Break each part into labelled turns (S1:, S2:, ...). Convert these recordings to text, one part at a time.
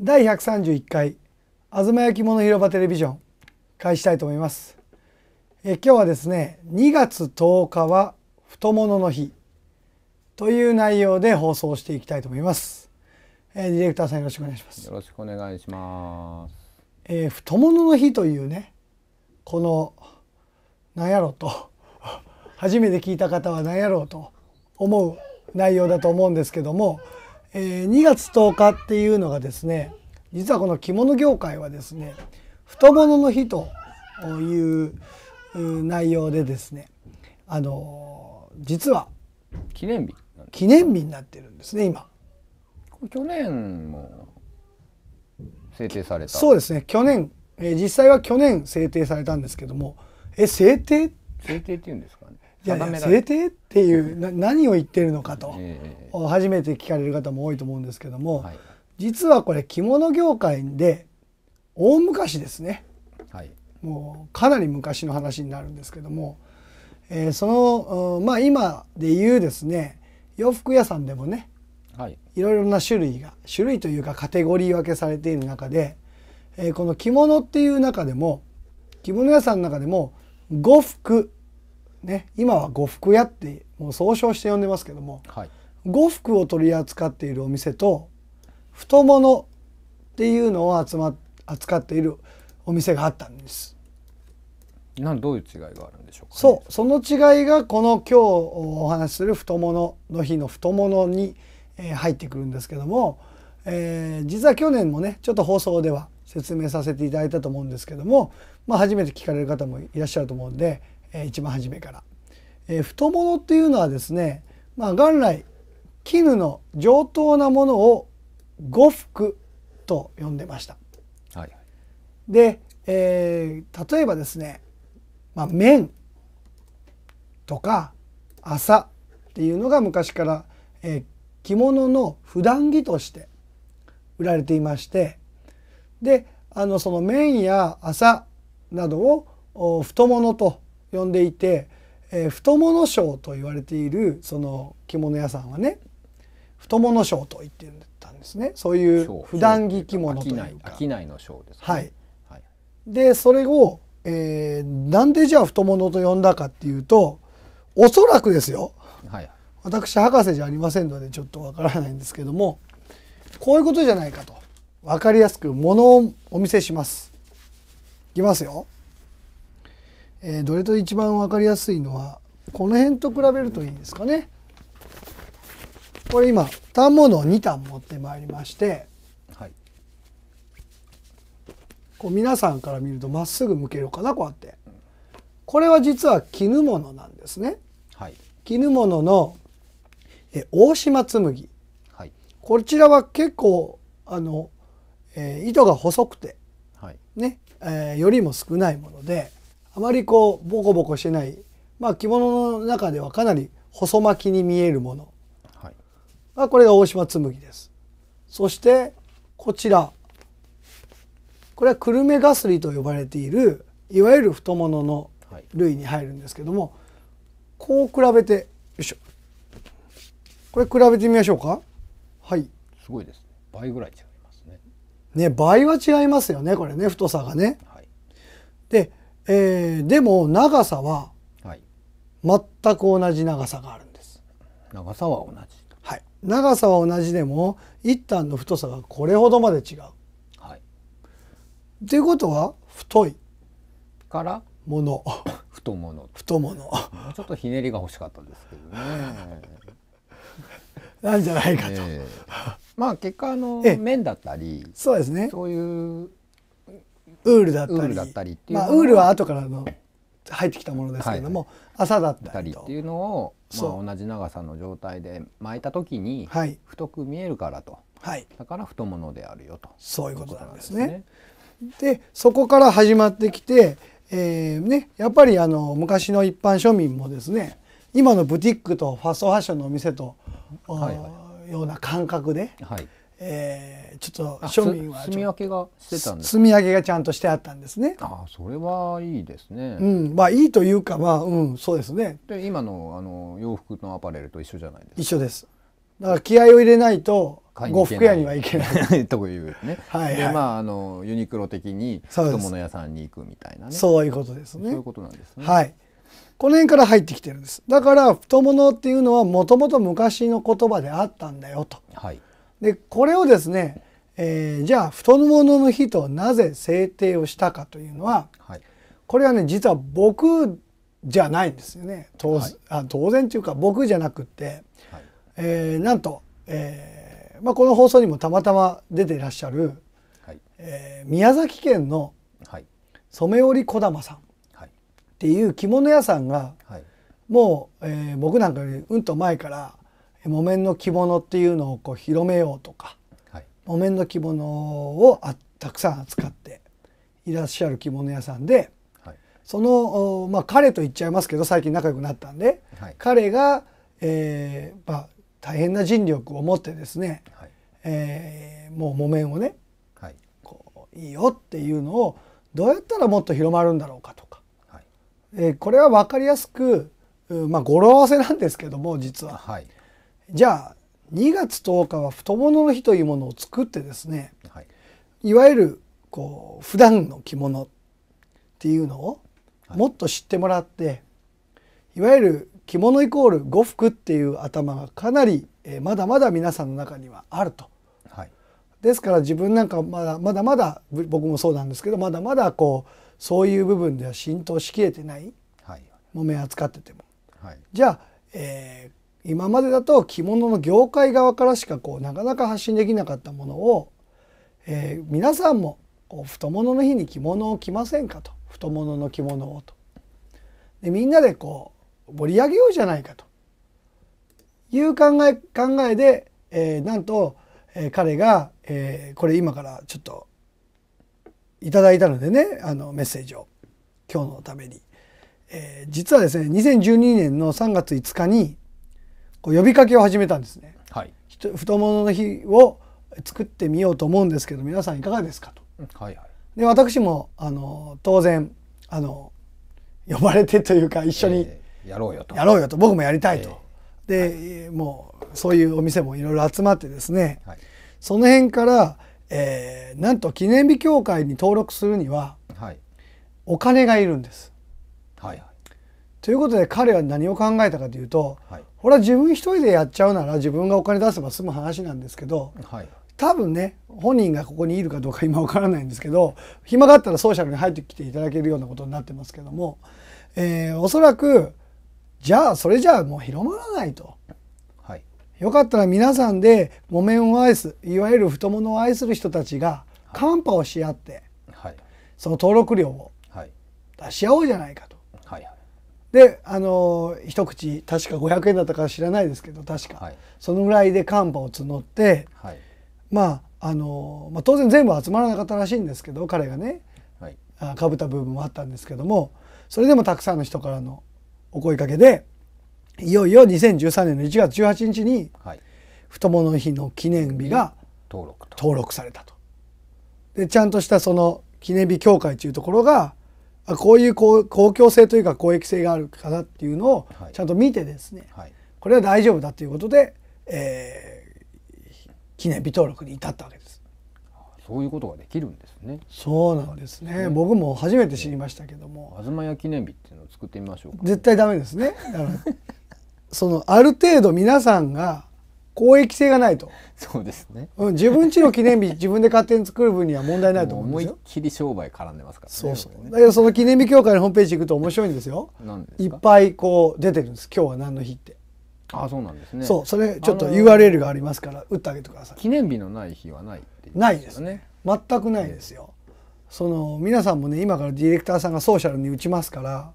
S1: 第131回東焼物広場テレビジョン開したいと思いますえ今日はですね2月10日は太ももの日という内容で放送していきたいと思いますえディレクターさんよろしくお願いしますよろ
S2: しくお願いします
S1: えー、太ももの日というねこのなんやろうと初めて聞いた方はなんやろうと思う内容だと思うんですけどもえー、2月10日っていうのがですね実はこの着物業界はですね太ものの日という内容でですねあの実は記念日記念日になってるんですね今去年も
S2: 制定されたそうです
S1: ね去年、えー、実際は去年制定されたんですけどもえ制定
S2: 制定っていうんですか
S1: やいや制定っていう な何を言ってるのかと、えー、初めて聞かれる方も多いと思うんですけども、はい、実はこれ着物業界で大昔ですね、はい、もうかなり昔の話になるんですけども、えー、そのまあ今で言うですね洋服屋さんでもね、はい、いろいろな種類が種類というかカテゴリー分けされている中で、えー、この着物っていう中でも着物屋さんの中でも呉服ね、今は呉服屋ってもう総称して呼んでますけども、はい、呉服を取り扱っているお店と太ももっていうのを集まっ扱っているお店があったんです。なんど
S2: ういう違いがあるんでしょうか、ね、そ
S1: うその違いがこの今日お話しする太ももの日の太ももに、えー、入ってくるんですけども、えー、実は去年もねちょっと放送では説明させていただいたと思うんですけども、まあ、初めて聞かれる方もいらっしゃると思うんでえー、一番初めから。えー、太ももっていうのはですね、まあ、元来絹の上等なものを呉服と呼んでました。はい、で、えー、例えばですね、まあ、綿とか麻っていうのが昔から、えー、着物の普段着として売られていましてであのその綿や麻などを太ももと呼んでいて、えー、太もも商と言われているその着物屋さんはね太もも商と言ってたんですねそういう普段着着物というか商いの商です、はい、はい、でそれを、えー、なんでじゃあ太ももと呼んだかっていうとおそらくですよ、はい、私博士じゃありませんのでちょっとわからないんですけどもこういうことじゃないかと分かりやすくものをお見せしますいきますよえー、どれと一番分かりやすいのはこの辺と比べるといいですかね。これ今反物を2反持ってまいりまして、はい、こう皆さんから見るとまっすぐ向けるかなこうやって。これは実は絹物なんですね。はい、絹物のえ大島紬、はい、こちらは結構あの、えー、糸が細くて、はい、ねえー、よりも少ないものであまりこうボコボコしてない、まあ、着物の中ではかなり細巻きに見えるものはい、あ、これが大島紬です。そしてこちらこれは久留米ガスリと呼ばれているいわゆる太ものの類に入るんですけども、はい、こう比べてよいしょこれ比べてみましょうかはいすごいですね倍ぐらい違いますねね倍は違いますよねこれね太さがね、はい、でえー、でも長さは全く同じ長さがあるんです。長さは同じ。はい。長さは同じでも一端の太さがこれほどまで違う。はい。っていうことは太いからもの。
S2: 太もの。太もの。もうちょっとひねりが欲しかったですけどね。なんじゃないかと。えー、
S1: まあ結果あの、えだったり、そうですね。そういう
S2: ウールだったりウールったりっまあ、ウールは後からの入ってきたものですけども、はい、朝だったりっていうのを、まあ、同じ長さの状態で巻いた時に太く見えるからと、はい、だから太ものであるよとそういうこと
S1: なんですね。でそこから始まってきて、えーね、やっぱりあの昔の一般庶民もですね今のブティックとファストファッションのお店と、はいはい、ような感覚で、はいえー、ちょっと庶民は積み分けがしてたんです積み上げがちゃんとしてあったんですねあ
S2: それはいいですねうんまあ
S1: いいというかまあうんそうですね
S2: で今のあの洋服のアパレルと一緒じゃないですか
S1: 一緒ですだから気合を入れないと呉服屋にはいけない
S2: というねはい、でまああのユニクロ的に太物屋さんに行くみたいなねそういうことですねそういうことなんで
S1: すねはいこの辺から入ってきてるんですだから太ものっていうのはもともと昔の言葉であったんだよと、はい、でこれをですねえー、じゃあ太もの日となぜ制定をしたかというのは、はい、これはね実は僕じゃないんですよね当はい、あ当然というか僕じゃなくって、はい、えー、なんと、えーまあ、この放送にもたまたま出ていらっしゃる、は
S2: いえ
S1: ー、宮崎県の染織小玉さんっていう着物屋さんが、はい、もう、えー、僕なんかよりうんと前から木綿の着物っていうのをこう広めようとか、木綿の着物をたくさん扱っていらっしゃる着物屋さんで、はい、その、まあ、彼と言っちゃいますけど最近仲良くなったんで、はい、彼が、えーまあ、大変な尽力を持ってですね、はい、えー、もう木綿をね、はい、こういいよっていうのをどうやったらもっと広まるんだろうかとか、はい、えー、これは分かりやすく、まあ、語呂合わせなんですけども実は、はい、じゃあ2月10日は太ももの日というものを作ってですね、はい、いわゆるこう普段の着物っていうのをもっと知ってもらって、はい、いわゆる着物イコール呉服っていう頭がかなり、えー、まだまだ皆さんの中にはあると。はい、ですから自分なんかまだまだまだ僕もそうなんですけどまだまだこうそういう部分では浸透しきれてない、はい、もめ扱ってても。はい、じゃあ、えー、今までだと着物の業界側からしかこうなかなか発信できなかったものを、えー、皆さんも太ももの日に着物を着ませんかと太ももの着物をとでみんなでこう盛り上げようじゃないかという考え考えで、えー、なんと、えー、彼が、えー、これ今からちょっといただいたのでねあのメッセージを今日のために、えー、実はですね2012年の3月5日にこう呼びかけを始めたんですね。はい、太ももの日を作ってみようと思うんですけど皆さんいかがですかと。はいはい、で私もあの当然あの呼ばれてというか一緒に、えー、やろうよとやろうよと僕もやりたいと。えー、で、はい、もうそういうお店もいろいろ集まってですね、はい、その辺から、えー、なんと記念日協会に登録するには、はい、お金がいるんです。はい、ということで彼は何を考えたかというと、はい、これは自分一人でやっちゃうなら自分がお金出せば済む話なんですけど、はい、多分ね本人がここにいるかどうか今わからないんですけど暇があったらソーシャルに入ってきていただけるようなことになってますけども、えー、おそらくじゃあそれじゃあもう広まらないと。はい、よかったら皆さんで木綿を愛すいわゆる太ももを愛する人たちがカンパをし合って、はい、その登録料を出し合おうじゃないかと。であの一口確か500円だったか知らないですけど確か、はい、そのぐらいでカンパを募って、はい、まああの、まあ、当然全部集まらなかったらしいんですけど彼がね、はい、かぶった部分もあったんですけどもそれでもたくさんの人からのお声かけでいよいよ2013年の1月18日に、太ももの日の記念日が登録されたと。でちゃんとしたその記念日協会というところがあこういう公共性というか公益性がある方っていうのをちゃんと見てですね、はい、これは大丈夫だということで、えー、記念日登録に至ったわけです。そういうことができるんですね。そうなんですね。ね僕も初めて知りましたけども。東屋記念日ってい
S2: うのを作ってみましょう絶
S1: 対ダメですね。そのある程度皆さんが公益性がないと。そうですね。うん、自分ちの記念日、自分で勝手に作る分には問題ないと思うんですよ。思いっきり商売絡んでますから、ね。そうそう。ね、だけど、その記念日協会のホームページ行くと面白いんですよ。すいっぱいこう出てるんです。今日は何の日って。あそうなんですね。そう、それちょっと URL がありますから、打ってあげてください。記念日のない日はない、ね、ないですね。全くないですよ。その皆さんもね、今からディレクターさんがソーシャルに打ちますから、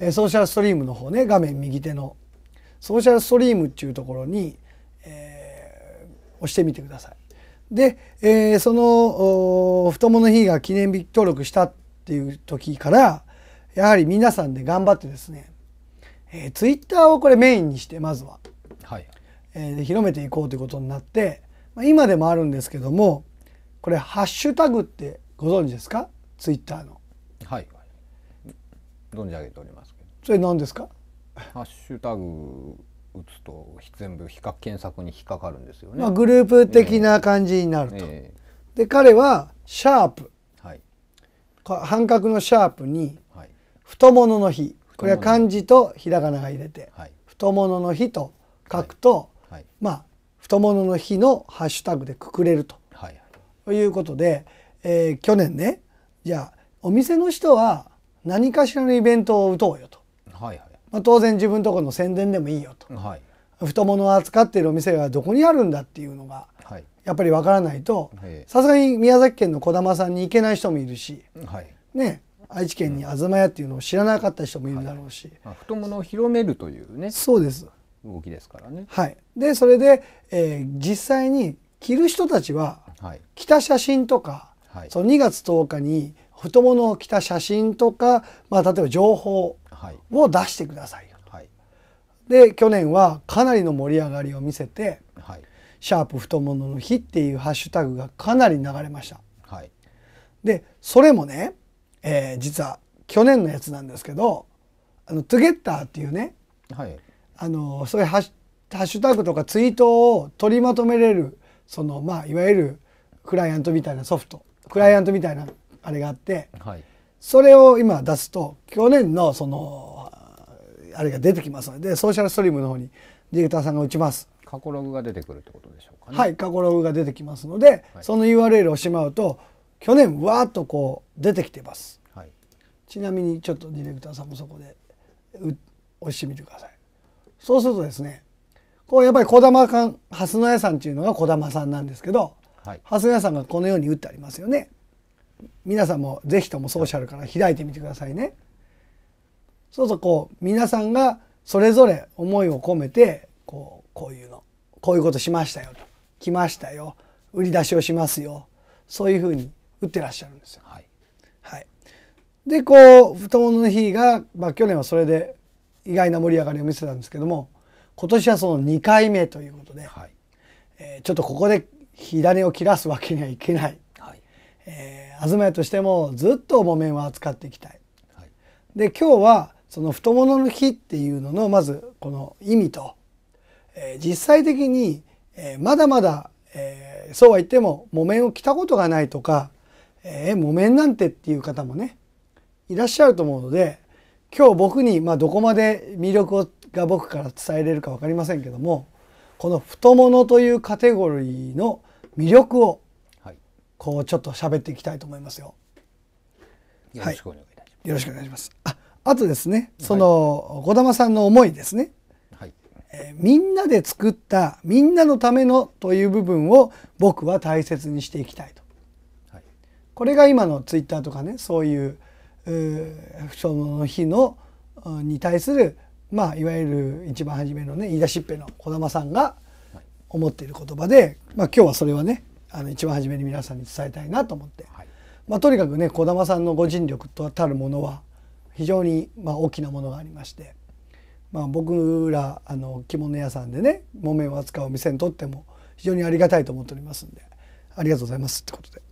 S1: えソーシャルストリームの方ね、画面右手のソーシャルストリームっていうところに。押してみてください。で、えー、その太ももの日が記念日登録したっていう時からやはり皆さんで頑張ってですね、えー、ツイッターをこれメインにしてまずは、はいえー、広めていこうということになって、まあ、今でもあるんですけどもこれハッシュタグってご存知ですかツイッターの。
S2: はい存じ上げております
S1: それ何ですか
S2: ハッシュタグ打つと全部比較検索に引っかかるんですよね。まあ、グループ的
S1: な感じになると。えー、で彼はシャープ、はい、半角のシャープに太ものの日、これは漢字とひらがなが入れて、はい、太ものの日と書くと、はいまあ太ものの日のハッシュタグでくくれると,、はい、ということで、えー、去年ねじゃあお店の人は何かしらのイベントを打とうよと。はいはいまあ、当然自分とこの宣伝でもいいよと、はい、太ものを扱っているお店がどこにあるんだっていうのが、はい、やっぱりわからないとさすがに宮崎県の児玉さんに行けない人もいるし、はい、ね愛知県に東屋っていうのを知らなかった人もいるだろうし、うんはい、太ものを広めるというねそうです動きですからね。はい、でそれで、えー、実際に着る人たちははい、着た写真とか、はい、その2月10日に太ものを着た写真とか、まあ、例えば情報を出してくださいよと、はい、で去年はかなりの盛り上がりを見せて「はい、シャープ太ももの日」っていうハッシュタグがかなり流れました、はい、でそれもね、えー、実は去年のやつなんですけど「あのトゥゲッター」っていうね、はい、あのそういうハッシュタグとかツイートを取りまとめれるそのまあいわゆるクライアントみたいなソフトクライアントみたいなあれがあって、はい、それを今出すと去年のそのあれが出てきますのでソーシャルストリームの方にディレクターさんが打ちます過去ログが出てくるってことでしょうか、ね、はい過去ログが出てきますので、はい、その URL をしまうと去年わーっとこう出てきてます、はい、ちなみにちょっとディレクターさんもそこで押してみてくださいそうするとですねこうやっぱり児玉かん蓮野屋さんっていうのが児玉さんなんですけど、蓮野屋さんがこのように打ってありますよね皆さんも是非ともソーシャルから開いてみてくださいね。そうするとこう皆さんがそれぞれ思いを込めてこうこういうのこういうことしましたよと来ましたよ売り出しをしますよそういうふうに打ってらっしゃるんですよ。はい、はい、でこう太ももの日が、まあ、去年はそれで意外な盛り上がりを見せたんですけども今年はその2回目ということで、はい、えー、ちょっとここで火種を切らすわけにはいけない、はいえー東屋としてもずっと木綿は扱っていきたい。はい、で今日はその太ももの日っていうののまずこの意味と、えー、実際的に、えー、まだまだ、えー、そうは言っても木綿を着たことがないとか、えー、木綿なんてっていう方もねいらっしゃると思うので今日僕に、まあ、どこまで魅力をが僕から伝えれるか分かりませんけどもこの太ももというカテゴリーの魅力をこうちょっと喋っていきたいと思いますよ。よろしくお願いいたします。はい、よろしくお願いします。あ、あとですね、その児、玉さんの思いですね。はい、えー、みんなで作ったみんなのためのという部分を僕は大切にしていきたいと。はい、これが今のツイッターとかね、そういうその日のに対するまあいわゆる一番初めのね言い出しっぺの児玉さんが思っている言葉で、まあ今日はそれはねあの一番初めに皆さんに伝えたいなと思って、はい、まあ、とにかくね児玉さんのご尽力とたるものは非常にまあ大きなものがありまして、まあ、僕らあの着物屋さんでね木綿を扱うお店にとっても非常にありがたいと思っておりますんでありがとうございますってことで。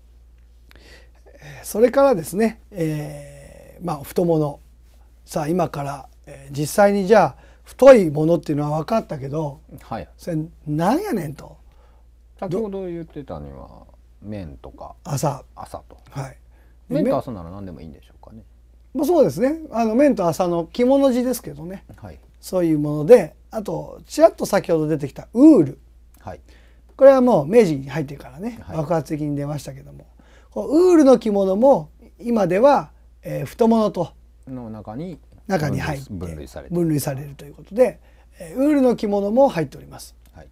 S1: それからですね、えー、まあ太ものさあ今から、えー、実際にじゃあ太いものっていうのは分かったけど、はい、それなんやねんと
S2: 先ほど言ってたには麺とか
S1: 朝朝とはい麺と朝
S2: なら何でもいいんでしょうかね
S1: まあそうですねあの麺と朝の着物地ですけどね、はい、そういうものであとちらっと先ほど出てきたウール、はい、これはもう明治に入ってからね、はい、爆発的に出ましたけども、ウールの着物も今では、えー、太ものとの中に中に入って分類されるということで、えー、ウールの着物も入っております。はい、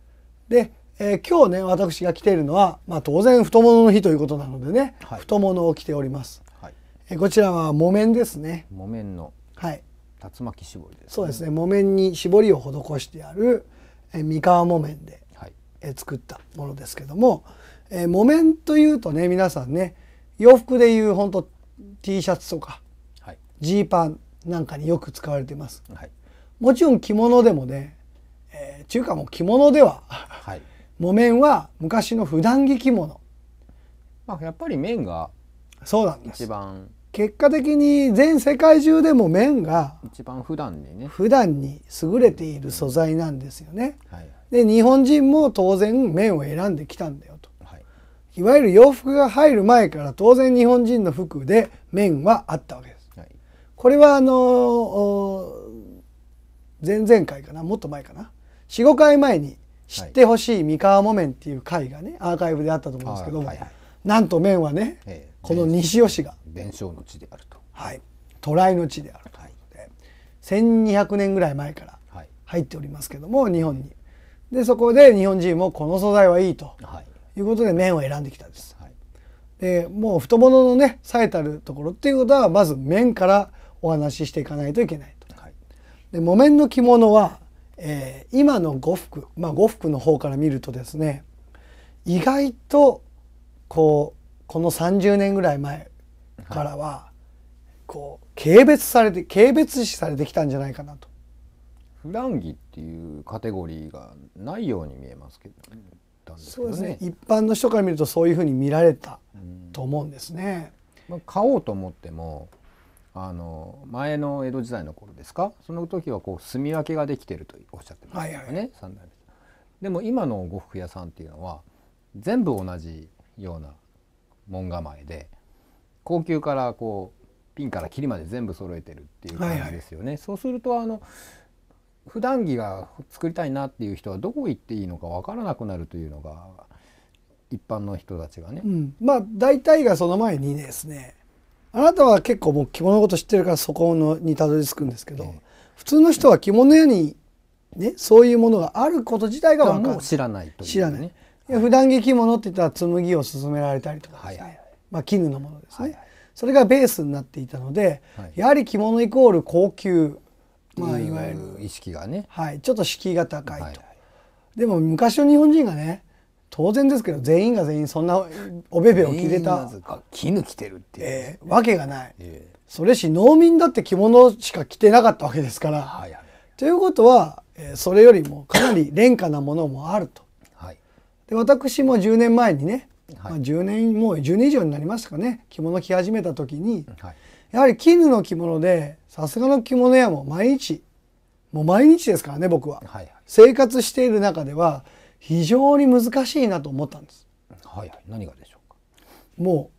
S1: でえー、今日ね私が着ているのは、まあ、当然太ももの日ということなのでね、はい、太ももを着ております、はい、えー、こちらは木綿ですね
S2: 木綿のはい竜
S1: 巻絞りです、ね、そうですね木綿に絞りを施してある、えー、三河木綿で、はい、えー、作ったものですけども、えー、木綿というとね皆さんね洋服でいう本当 T シャツとかジー、はい、パンなんかによく使われています、はい、もちろん着物でもね、えー、中華も着物では、はい木綿は昔の普段着着物
S2: まあやっぱり綿が
S1: そうなんです一番結果的に全世界中でも綿が一番普段にね普段に優れている素材なんですよね、はい、で日本人も当然綿を選んできたんだよと、はい、いわゆる洋服が入る前から当然日本人の服で綿はあったわけです、はい、これはあの前々回かなもっと前かな45回前に知ってほしい三河木綿っていう回がねアーカイブであったと思うんですけども、はいはい、なんと綿はね、えー、この西尾市が
S2: 弁償の地であるとは
S1: い渡来の地であるということで、はい、1200年ぐらい前から入っておりますけども日本にでそこで日本人もこの素材はいいと、はい、いうことで綿を選んできたんです、はい、でもう太もものねえたるところっていうことはまず綿からお話ししていかないといけないと、はい、で木綿の着物はえー、今の呉服、まあ、呉服の方から見るとですね意外とこうこの30年ぐらい前からは、こう軽蔑されて軽蔑視されてきたんじゃないかなと。
S2: 普段着っていうカテゴリーがないように見えますけど、ね、そうですね一
S1: 般の人から見るとそういうふうに見られたと思うんです
S2: ね。うん、まあ、買おうと思ってもあの前の江戸時代の頃ですかその時はこう住み分けができてるとおっしゃってましたよね、はいはい、三代目でも今の呉服屋さんっていうのは全部同じような門構えで高級からこうピンから切りまで全部揃えてるっていう感じですよね、はいはい、そうするとあの普段着が作りたいなっていう人はどこ行っていいのか分からなくなるというのが一般の人たちがね、うん、
S1: まあ大体がその前にですねあなたは結構もう着物のこと知ってるからそこのにたどり着くんですけど、ええ、普通の人は着物屋に、ね、そういうものがあること自体が分かる知らないと、ね、知らない、はい、いや普段着着物って言ったら紬を勧められたりとか、ね、はい、まあ、絹のものですね、はいはい、それがベースになっていたので、はい、やはり着物イコール高級、まあ、いわゆる意識がね、はい、ちょっと敷居が高いと、はい、でも昔の日本人がね当然ですけど全員が全員そんなおべべを着れた絹着てるっていう、わけがない、それし農民だって着物しか着てなかったわけですから、ということは、えそれよりもかなり廉価なものもあると、で私も10年前にね、まあ、10年もう10年以上になりましたかね着物着始めた時に、やはり絹の着物でさすがの着物屋も毎日もう毎日ですからね僕は、生活している中では非常に難しいなと思ったんです。
S2: はいはい、何がでしょうか
S1: も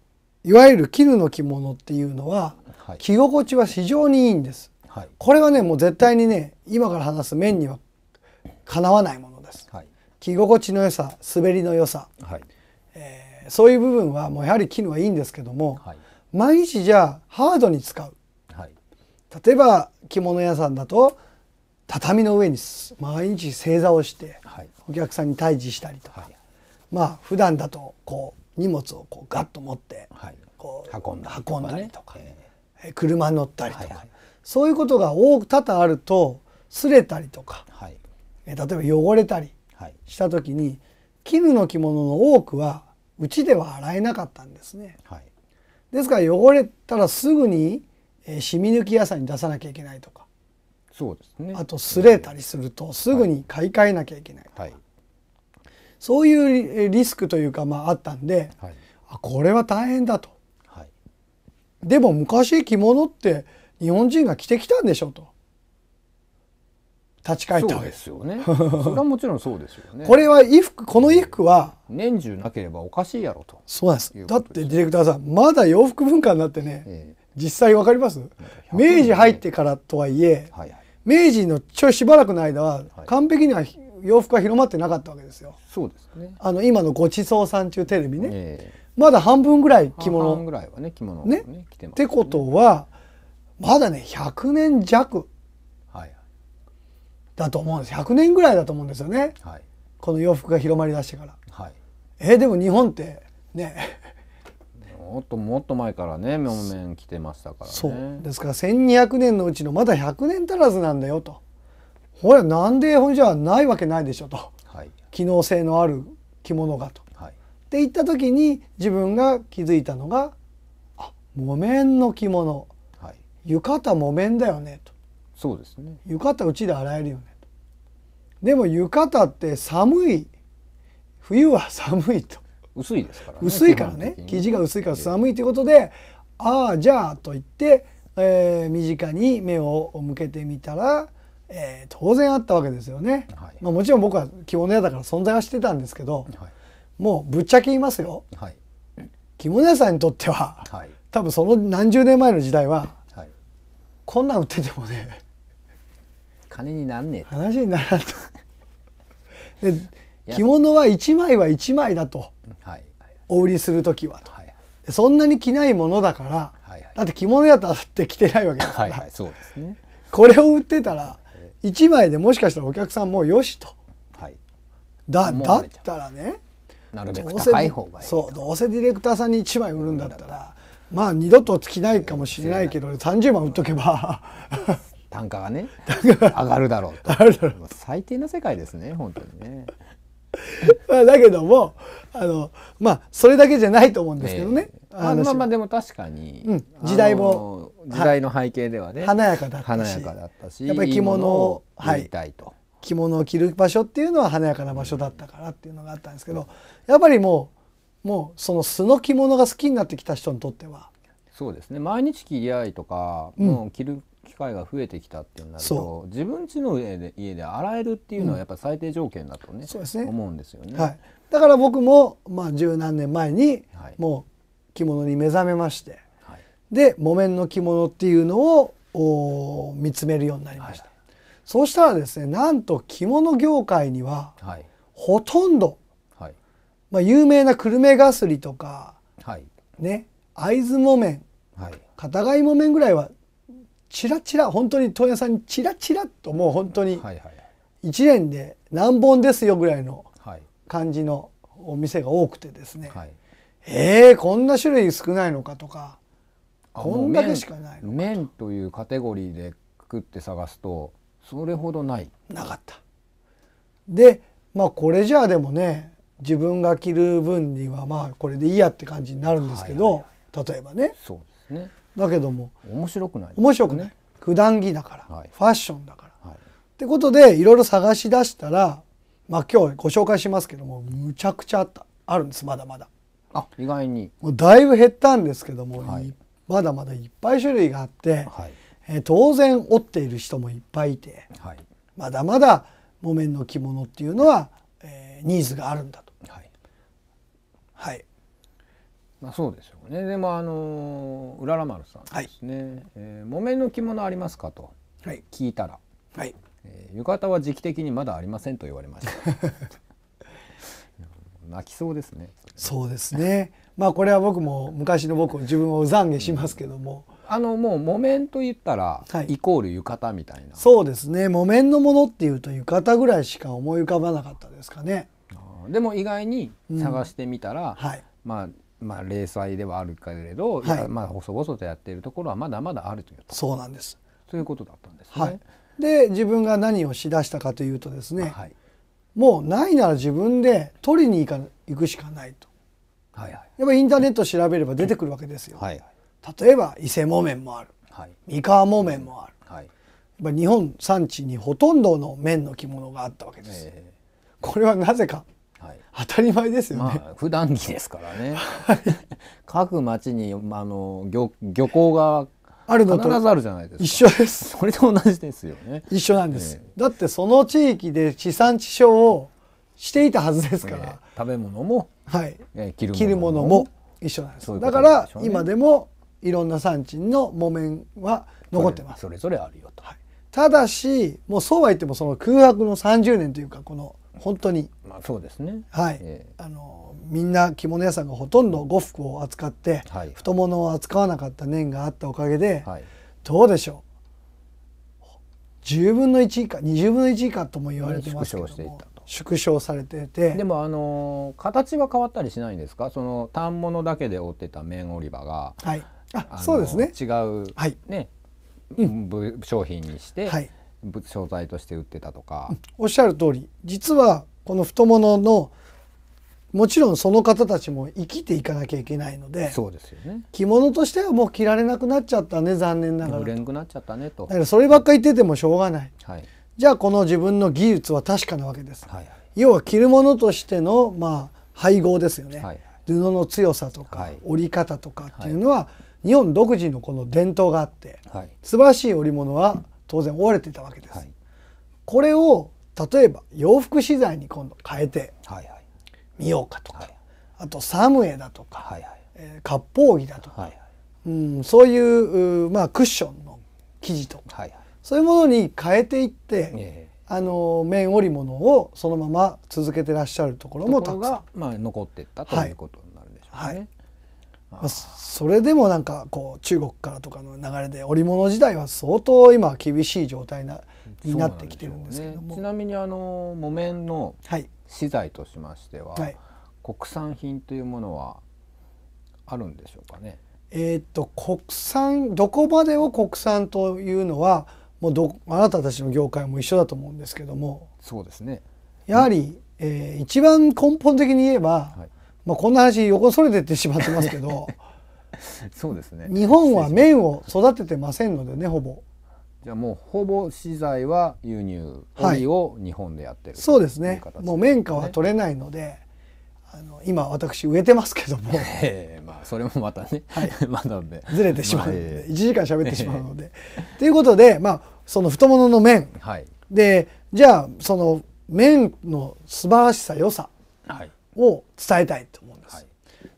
S1: ういわゆる絹の着物っていうのは、はい、着心地は非常にいいんです、はい、これはねもう絶対にね今から話す面にはかなわないものです、はい、着心地の良さ滑りの良さ、はい、えー、そういう部分はもうやはり絹はいいんですけども、はい、毎日じゃあハードに使う、はい、例えば着物屋さんだと畳の上に毎日正座をして、お客さんに対峙したりとか、はい、まあ普段だとこう荷物をこうガッと持ってこう、はい、運んだ運んだりとか、えー、車に乗ったりとか、はいはい、そういうことが多く多々あると擦れたりとか、はい、えー、例えば汚れたりした時に、絹の着物の多くはうちでは洗えなかったんですね。はい、ですから汚れたらすぐに、えー、染み抜き屋さんに出さなきゃいけないとかそうですね、あと擦れたりするとすぐに買い替えなきゃいけないはい、そういうリスクというか、まあ、あったんで、はい、あこれは大変だと、はい、でも昔着物って日本人が着てきたんでしょうと立ち返ったそうですよねそれはもちろんそうですよね これは衣服この衣服は年中なければおかしいやろとそうなんです、ね、だってディレクターさんまだ洋服文化になってね、えー、実際わかります明治入ってからとはいえ、はいはい明治のちょいしばらくの間は完璧には洋服は広まってなかったわけですよ。そうですね。あの今のごちそうさん中テレビね、えー、まだ半分ぐらい着物。半分ぐらいはね着物ね、ね、着てます、ね、ってことはまだね100年弱だと思うんです。100年ぐらいだと思うんですよね。はい、この洋服が広まりだしてから。はい、えー、でも日本ってね
S2: もっともっと前からね門面来てましたか
S1: らねそうですから1200年のうちのまだ100年足らずなんだよとほらなんで絵本じゃないわけないでしょと、はい、機能性のある着物がと、はい、って言った時に自分が気づいたのがあ木綿の着物、はい、浴衣木綿だよねとそうですね浴衣うちで洗えるよねとでも浴衣って寒い冬は寒いと薄いですから、ね、薄いからね生地が薄いから寒いということでああじゃあと言って、えー、身近に目を向けてみたら、えー、当然あったわけですよね、はい、まあ、もちろん僕は着物屋だから存在はしてたんですけど、はい、もうぶっちゃけ言いますよ、はい、着物屋さんにとっては、多分その何十年前の時代は、こんなん売っててもね金になんねえ話にならんと で着物は1枚は1枚だとお売りする時はと、はい、そんなに着ないものだから、はいはい、だって着物やったって着てないわけですから、はいはい、そうですね、これを売ってたら1枚でもしかしたらお客さんもうよしと、はい、だだったらねなるべく高い方がいいそうどうせディレクターさんに1枚売るんだったら、うん、まあ二度と着ないかもしれないけど30万売っとけば単価がね
S2: 上がるだろうと最低な世界ですね本当に
S1: ね。だけどもあのまあそれだけじゃないと思うんですけどね。えー、あまあまあでも確かに、うん、時代も
S2: 時代の背景ではね華やかだったしやっぱり着物を着い
S1: たいと、はい、着物を着る場所っていうのは華やかな場所だったからっていうのがあったんですけど、うん、やっぱりもうもうその素の着物が好きになってきた人にとっては。
S2: そうですね毎日着り合いとか、もう着る、械が増えてきたってなると自分ちの家で家で洗えるっていうのはやっぱ最低条件だとね,、そうですね思うんですよ
S1: ね、はい、だから僕も、まあ、十何年前にもう着物に目覚めまして、はい、で木綿の着物っていうのをお見つめるようになりました、はい、そうしたらですねなんと着物業界には、はい、ほとんど、はいまあ、有名な久留米がすりとか、はいね、会津木綿、はい、片貝木綿ぐらいはちらちら本当に問屋さんにちらちらともう本当に1年で何本ですよぐらいの感じのお店が多くてですね、はい、えー、こんな種類少ないのかとかこんだけしかな
S2: いのか麺というカテゴリーでくくって探す
S1: とそれほどないなかったでまあこれじゃあでもね自分が着る分にはまあこれでいいやって感じになるんですけど、はいはいはい、例えばねそうですねだけども面白くない、ね、面白くない普段着だから、はい、ファッションだから、はい、ってことでいろいろ探し出したらまあ今日ご紹介しますけどもむちゃくちゃあったあるんですまだまだあ意外にもうだいぶ減ったんですけども、はい、まだまだいっぱい種類があって、はい、えー、当然折っている人もいっぱいいて、はい、まだまだ木綿の着物っていうのは、えー、ニーズがあるんだと。はい、はいまあそうでしょ
S2: うね。でもあのうらら丸さんですね。はい、えー、木綿の着物ありますかと聞いたら、はい、えー、浴衣は時期的にまだありませんと言われました。泣きそうですね。
S1: そうですね。まあこれは僕も昔の僕も自分を懺悔しますけども。あのもう木綿と言っ
S2: たら、イコール浴衣みたい
S1: なそうですね木綿のものっていうと浴衣ぐらいしか思い浮かばなかったですかね
S2: でも意外に探してみたら、うんはい、まあまあ、零細ではあるけれど、はい、まあ細々とやっているところはまだまだあるというそうなんですということだった
S1: んですね。はい、で自分が何をしだしたかというとですね、はい、もうないなら自分で取りに行か行くしかないと、はいはい、やっぱインターネット調べれば出てくるわけですよ。はいはい、例えば伊勢木綿もある、はい、三河木綿もある、はい、やっぱ日本産地にほとんどの綿の着物があったわけです。えー、これはなぜかはい、当たり前ですよね、まあ、普段着ですからね、はい、各町にあ
S2: の漁漁港があるのと必ずあるじゃないですか一緒で
S1: すそれと同じですよね一緒なんです、えー、だってその地域で地産地消をしていたはずですから、えー、食べ物も、は
S2: いえー、着る着るものも一緒なんです、ね、だから今で
S1: もいろんな産地の木綿は残ってますそれぞれあるよと、はい、ただしもうそうは言ってもその空白の30年というかこの「本当に、まあ、そうですね、はいえー、あのみんな着物屋さんがほとんど呉服を扱って、はい、太ももを扱わなかった年があったおかげで、はい、どうでしょう10分の1以下20分の1以下とも言われてますけども縮小されててでも
S2: あの形は変わったりしないんですかその反物だけで折ってた綿織り場が、はい、あそうですね違う、はい、ね、うん、商品にして、はい、商材として売ってたとか
S1: おっしゃる通り実はこの太もものもちろんその方たちも生きていかなきゃいけないの
S2: でそうですよ、ね、
S1: 着物としてはもう着られなくなっちゃったね残念ながら売
S2: れなくなっちゃったねとだか
S1: らそればっかり言っててもしょうがない、はい、じゃあこの自分の技術は確かなわけです、はい要は着るものとしての、まあ、配合ですよね、はい、布の強さとか、は織り方とかっていうのは、日本独自のこの伝統があって、はい、素晴らしい織物は、当然追われていたわけです。はい、これを例えば洋服資材に今度変えて見ようかとか、はいはい、あとサムエだとか、はいはい、えー、割烹着だとか、はいはい、うん、そういうまあ、クッションの生地とか、はいはい、そういうものに変えていって、えー、あの綿織物をそのまま続けてらっしゃるところもたくさんまあ、残ってったということになるんでしょうね。はいまあ、それでもなんかこう中国からとかの流れで織物時代は相当今厳しい状態なになってきてるんですけども、ね、ち
S2: なみにあの木綿の資材としまし
S1: ては、はい、国産品というものはあるんでしょうかねえー、っと国産どこまでを国産というのはもうどあなたたちの業界も一緒だと思うんですけどもそうですねやはり、えー、一番根本的に言えば、はいまあ、こんな話横それてってしまってますけど
S2: そうですね日
S1: 本は麺を育ててませんのでねほぼじゃあもうほぼ資材は
S2: 輸入帯を日本でやってる、
S1: そうですね、もう綿花は取れないのであの今私植えてますけども、
S2: えー、まあそれもまたね、はい、まだね
S1: ずれてしまうので、まあ、えー、1時間喋ってしまうので。と、いうことで、まあ、その太ものの麺、はい、でじゃあその麺の素晴らしさ良さ、はい、を伝えたいと思うんです。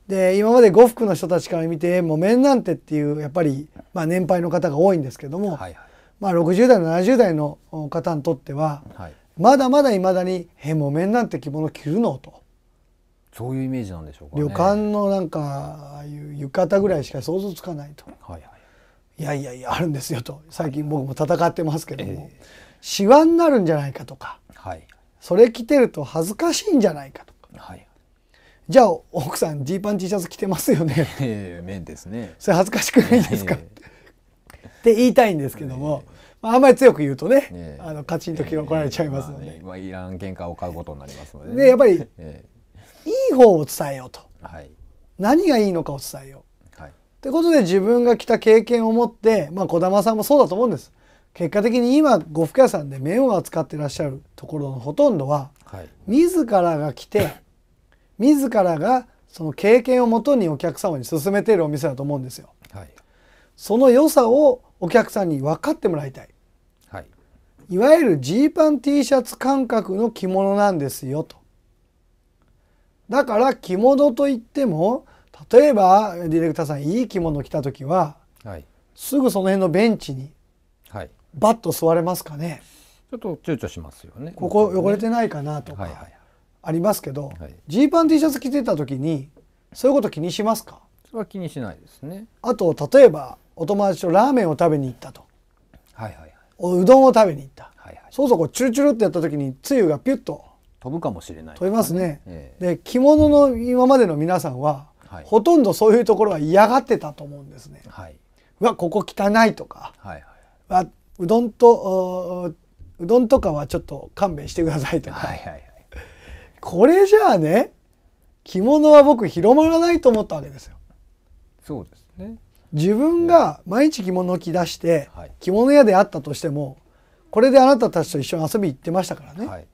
S1: で今まで呉服の人たちから見て木綿なんてっていうやっぱり、まあ、年配の方が多いんですけども、はいはい、まあ、60代70代の方にとっては、はい、まだまだいまだに「え木綿なんて着物着るの?」と。
S2: そういうイメージなんでしょうか、ね、旅
S1: 館のなんか浴衣ぐらいしか想像つかないと、はいはい、いやいやいやあるんですよと最近僕も戦ってますけども、えー、シワになるんじゃないかとか、はい、それ着てると恥ずかしいんじゃないかじゃあ奥さんジーパン T シャツ着てますよね。ええ
S2: 面ですね。
S1: それ恥ずかしくないですか、って言いたいんですけども、まあ、あんまり強く言うとね、あのカチンと気怒られちゃいますので、
S2: まあいらん喧嘩を買うことになりますので、でやっぱり、い
S1: い方を伝えようと、はい、何がいいのかを伝えよう、はい、ってことで自分が来た経験を持って、まあ、児玉さんもそうだと思うんです結果的に今呉服屋さんで麺を扱ってらっしゃるところのほとんどは、はい、自らが来て自らがその経験をもとにお客様に勧めているお店だと思うんですよ。はい、その良さをお客さんに分かってもらいたい。はい、いわゆるジーパン T シャツ感覚の着物なんですよと。だから着物といっても例えばディレクターさんいい着物着た時は、はい、すぐその辺のベンチにバッと座れますかね。ちょっと
S2: 躊躇しますよね。ここ汚れて
S1: ないかなとか。はいはいありますけどジー、はい、パン T シャツ着てた時にそういうこと気にしますかそれは気にしないですねあと例えばお友達とラーメンを食べに行ったと、はいはいはい、おうどんを食べに行った、はいはい、そうそうこうチュルチュルってやった時につゆがピュッと飛ぶかもしれない、ね、飛びますね、ええ、で着物の今までの皆さんは、はい、ほとんどそういうところは嫌がってたと思うんですね、はい、はここ汚いとか、はいはい、はうどんとうどんとかはちょっと勘弁してくださいとか、はいはいこれじゃあね着物は僕広まらないと思ったわけですよ。そうですね自分が毎日着物を着出して、着物屋であったとしてもこれであなたたちと一緒に遊び行ってましたからね。はい、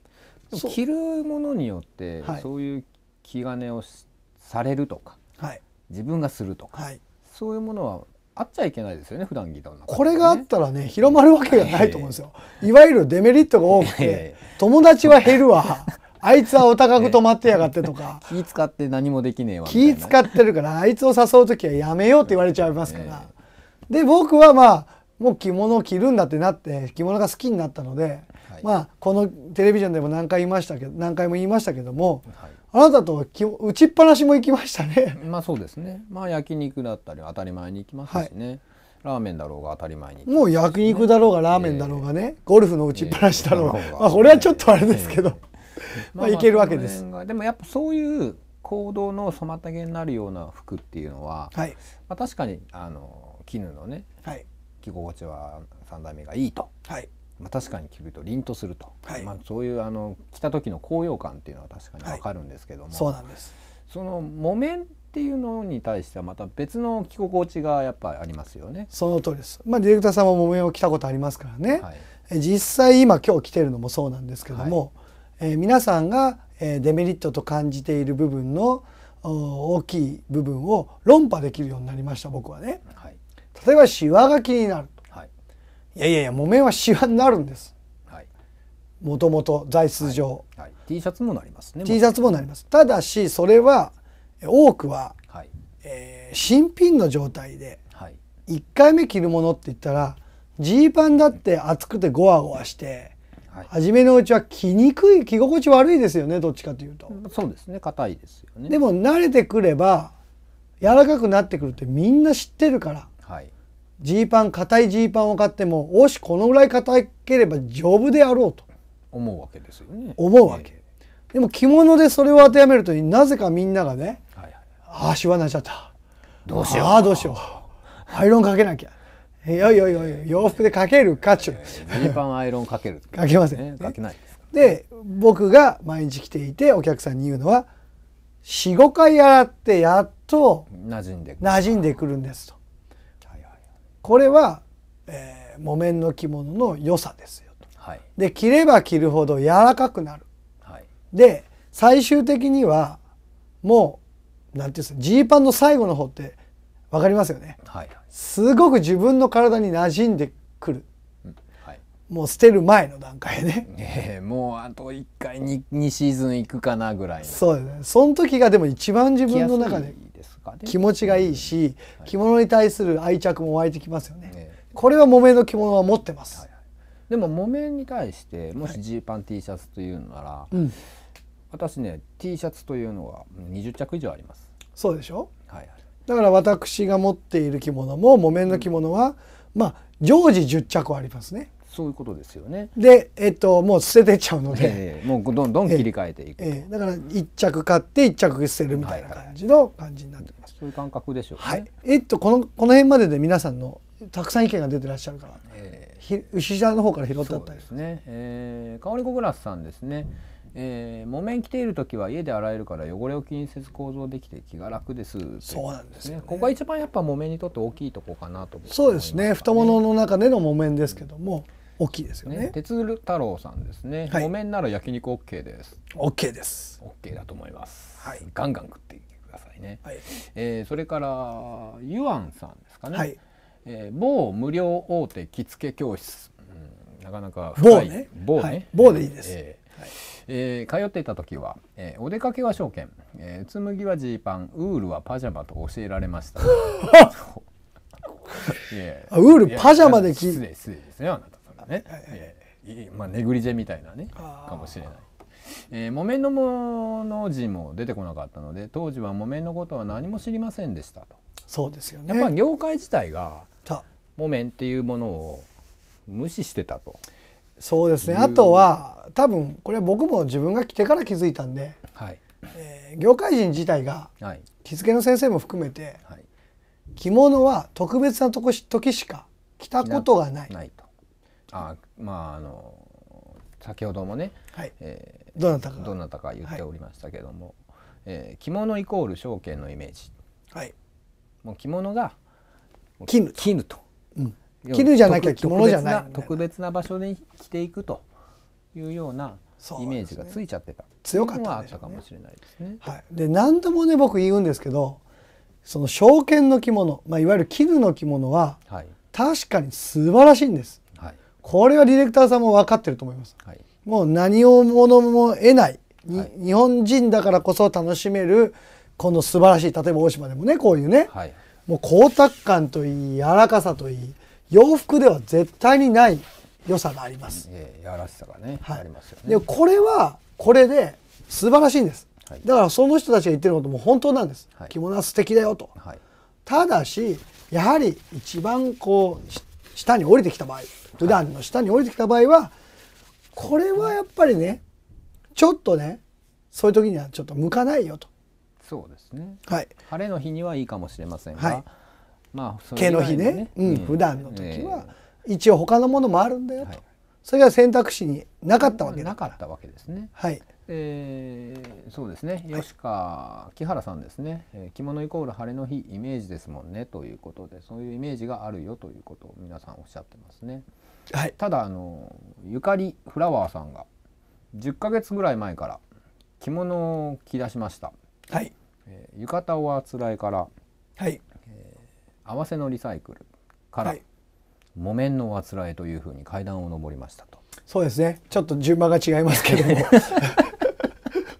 S1: 着るものによっ
S2: て、そういう気兼ねをされるとか、はい、自分がするとか、はい、そういうものはあっちゃいけないですよね普段着た、ね、
S1: これがあったらね広まるわけがないと思うんですよ。いわゆるデメリットが多くて友達は減るわあいつはお高く止まってやがってとか 気使って何もできねえわ気使ってるからあいつを誘う時はやめようって言われちゃいますから、で僕はまあもう着物を着るんだってなって着物が好きになったので、まあこのテレビジョンでも何回言いましたけど何回も言いましたけども、あなたと打ちっぱなしも行きましたね。まあそうですね。
S2: まあ焼肉だったり当たり前に行きますしね。ラーメンだろうが当たり前に、
S1: ね、もう焼肉だろうがラーメンだろうがね、えー、ゴルフの打ちっぱなしだろうが、えー、まあこれはちょっとあれですけど、まあいけるわけです。
S2: でもやっぱそういう行動の妨げになるような服っていうのは、はい、まあ、確かにあの絹のね、はい、着心地は三代目がいいと、はい、まあ、確かに着ると凛とすると、はい、まあ、そういうあの着た時の高揚感っていうのは確かにわかるんですけども、そうなんですその木綿っていうのに対してはまた別の着心地が
S1: やっぱありますよね。その通りです。まあディレクターさんも木綿を着たことありますからね。はい、実際今今日着てるのもそうなんですけども、はいえ皆さんがデメリットと感じている部分の大きい部分を論破できるようになりました僕はね、はい、例えばシワが気になる、はい、いやいやいや木綿はシワになるんですもともと材質上、はいはい、T シャツもなりますね T シャツもなりますただしそれは多くは、はい、えー、新品の状態で、はい、1回目着るものって言ったらジーパンだって厚くてゴワゴワして、はい、初めのうちは着にくい着心地悪いですよねどっちかというとそうですね硬いですよねでも慣れてくれば柔らかくなってくるってみんな知ってるからジー、はい、パン硬いジーパンを買ってももしこのぐらい硬ければ丈夫であろうと
S2: 思うわけですよね
S1: 思うわけ、えー、でも着物でそれを当てはめるとなぜかみんながね、はいはい、ああしわなっちゃったどうしようああどうしようアイロンかけなきゃいやいやいや洋服でかけるかっちゅうジーパンアイロン
S2: かけるかけません、ね、かけない
S1: で僕が毎日来ていてお客さんに言うのは45回洗ってやっと馴染んで馴染んでくるんですと、これは、えー、木綿の着物の良さですよと、はい、で着れば着るほど柔らかくなる、はい、で最終的にはもう何て言うんですかジーパンの最後の方ってわかりますよね、はい、すごく自分の体に馴染んでくる、はい、もう捨てる前の段階ね
S2: ねもうあと1回 2, 2シーズンいくかなぐらい
S1: そうですねその時がでも一番自分の中で気持ちがいいし、着物に対する愛着も湧いてきますよね、これは木綿の着物は持ってます、はいでも木綿
S2: に対してもしジーパン T シャツというなら、はい、うん、私ね T シャツというのは20着以上あります
S1: そうでしょ、はいはいだから私が持っている着物も木綿の着物は、うん、まあ常時10着ありますね。そういうことですよね。で、えっと、もう捨ててっちゃうので、えー、もうどんどん切り替えていく、えー、だから1着買って1着捨てるみたいな感じの感じになってます。はいはい、そういう感覚でしょう、ね、はい。えっとこのこの辺までで皆さんのたくさん意見が出てらっしゃるから、えー、ひ牛座の方から拾ったったり
S2: ですね。えー、香りこグラスさんですね。うんえー、木綿着ている時は家で洗えるから汚れを気にせず構造できて気が楽です、ね、そうなんですねここが一番やっぱ木綿にとって大きいとこかなと、ね、
S1: そうですね太ももの中での木綿ですけども大きいですよね、ね、鉄
S2: 太郎さんですね、はい、木綿なら焼肉 OK です OK です OK だと思います、はい、ガンガン食ってくださいね、はい、えー、それからユアンさんですかね、はい、えー、某無料大手着付け教室、うん、なかなか某ね某ね、某でいいです、えーはいえー、通っていた時は、えー、お出かけは証券、えー、うつむぎはジーパンウールはパジャマと教えられました、ね ウールパジャマで着失礼失礼ですねあなたそらね、はいはいえー、まあネグリジェみたいなねかもしれないえ木綿のもの字も出てこなかったので当時は木綿のことは何も知りませんでしたとそうですよねやっぱ業界自体が木綿っていうものを無視してたと
S1: そうですねあとは多分これは僕も自分が来てから気づいたんで、はいえー、業界人自体が、はい、着付けの先生も含めて、はい、着物は特別なとこし時しか着たことがな
S2: い。ないとあまああの先ほどもね、はいえー、どなたかどなたか言っておりましたけども、はい、えー、着物イコール証券のイメージ、はい、もう着物が
S1: 絹絹と。うん着るじゃなきゃ着物じゃな
S2: い、ね、特別な場所に着ていくというようなイメージがついちゃってた、ね、強かったんでしかもしれないです
S1: ね。はい、で何度もね僕言うんですけどその証券の着物、まあ、いわゆる絹の着物は、はい、確かに素晴らしいんです、はい、これはディレクターさんも分かってると思います。はい、もう何をものも得ない、日本人だからこそ楽しめるこの素晴らしい例えば大島でもねこういうね、はい、もう光沢感といい柔らかさといい洋服では絶対にない良さがあります。え
S2: ー、らしさがね、はい、ありますよね。でこれは
S1: これで素晴らしいんです。はい、だからその人たちが言ってることも本当なんです。はい、着物は素敵だよと。はい、ただしやはり一番こう下に降りてきた場合普段の下に降りてきた場合はこれはやっぱりねちょっとねそういう時にはちょっと向かないよと。
S2: そうですね、はい、晴れの日にはいいかもしれませんが。はいまあ、毛の日ねね、うん、普段の時
S1: は、一応他のものもあるんだよと、それが選択肢になかったわけなかったわけですね。はい
S2: えー、そうですね吉川木原さんですね、えー、着物イコール晴れの日イメージですもんねということでそういうイメージがあるよということを皆さんおっしゃってますね、はい、ただあのゆかりフラワーさんが10ヶ月ぐらい前から着物を着出しました、はいえー、浴衣をあつらえから、はい、合わせのリサイクルから、はい、木綿の�煩えというふうに階段を上りましたと。
S1: そうですねちょっと順番が違いますけども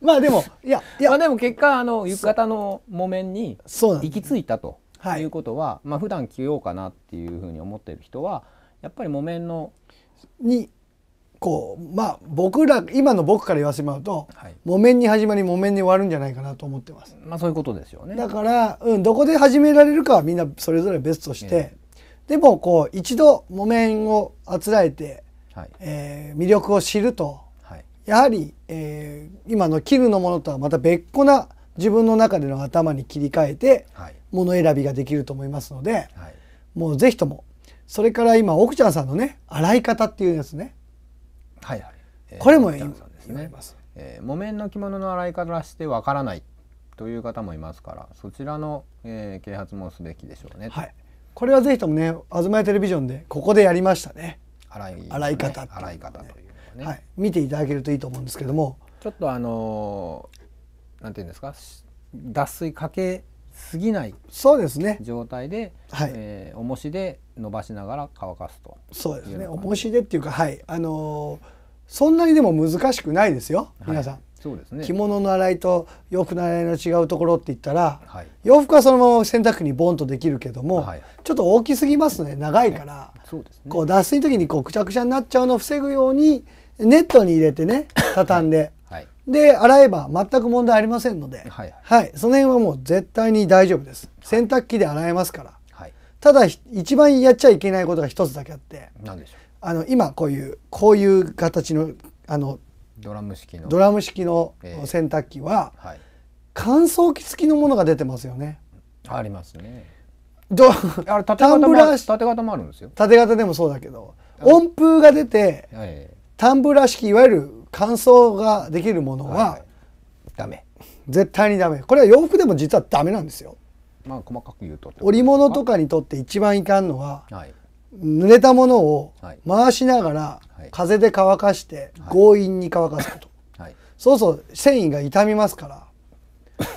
S1: まあでもいやいや、まあ、でも
S2: 結果あの浴衣の木綿に行き着いたということは、はい、まあ普段着
S1: ようかなっていうふうに思っている人はやっぱり木綿のにこうまあ僕ら今の僕から言わせてもらうと、はい、木綿に始まり木綿に終わるんじゃないかなと思ってます。まあそういうことですよね。だから、うん、どこで始められるかはみんなそれぞれ別として、えー、でもこう一度木綿をあつらえて、はいえー、魅力を知ると、はい、やはり、えー、今の絹のものとはまた別個な自分の中での頭に切り替えて、はい、物選びができると思いますので、はい、もうぜひともそれから今奥ちゃんさんのね洗い方っていうやつねはいはい、これも言いま
S2: す、えー、木綿の着物の洗い方してわからないという方もいますからそちらの、えー、啓発もすべきでしょうね、はい、
S1: これはぜひともね「あずまテレビジョン」でここでやりましたね
S2: 洗い、洗い
S1: 方、ね、洗い方というね、はい、見ていただけるといいと思うんですけども
S2: ちょっとあのー、なんていうんですか脱水かけすぎないそうですね状態で、はいえー、重しで伸ばしながら乾かすと
S1: そうですね重しでっていうかはいあのーそんなにでも難しくないですよ、はい、皆さん。そうですね、着物の洗いと洋服の洗いの違うところって言ったら、はい、洋服はそのまま洗濯機にボンとできるけども、はい、ちょっと大きすぎますので長いから、そうですね、こう脱水の時にこうくちゃくちゃになっちゃうのを防ぐようにネットに入れてね畳んで、で洗えば全く問題ありませんので、はいはいその辺はもう絶対に大丈夫です洗濯機で洗えますから、はい、ただ一番やっちゃいけないことが一つだけあって何でしょうあの今こういうこういう形のあの
S2: ドラム式のドラ
S1: ム式の洗濯機は、えーはい、乾燥機付きのものが出てますよね。
S2: ありますね。
S1: ど あれ縦型も縦
S2: 型もあるんですよ。
S1: 縦型でもそうだけど温風が出て、はい、タンブラー式いわゆる乾燥ができるものは、はい、ダメ絶対にダメこれは洋服でも実はダメなんですよ。
S2: まあ細かく言うと
S1: 織物とかにとって一番いかんのは、はい、濡れたものを回しながら風で乾かして強引に乾かすこと、はいはい、そうそう繊維が傷みますから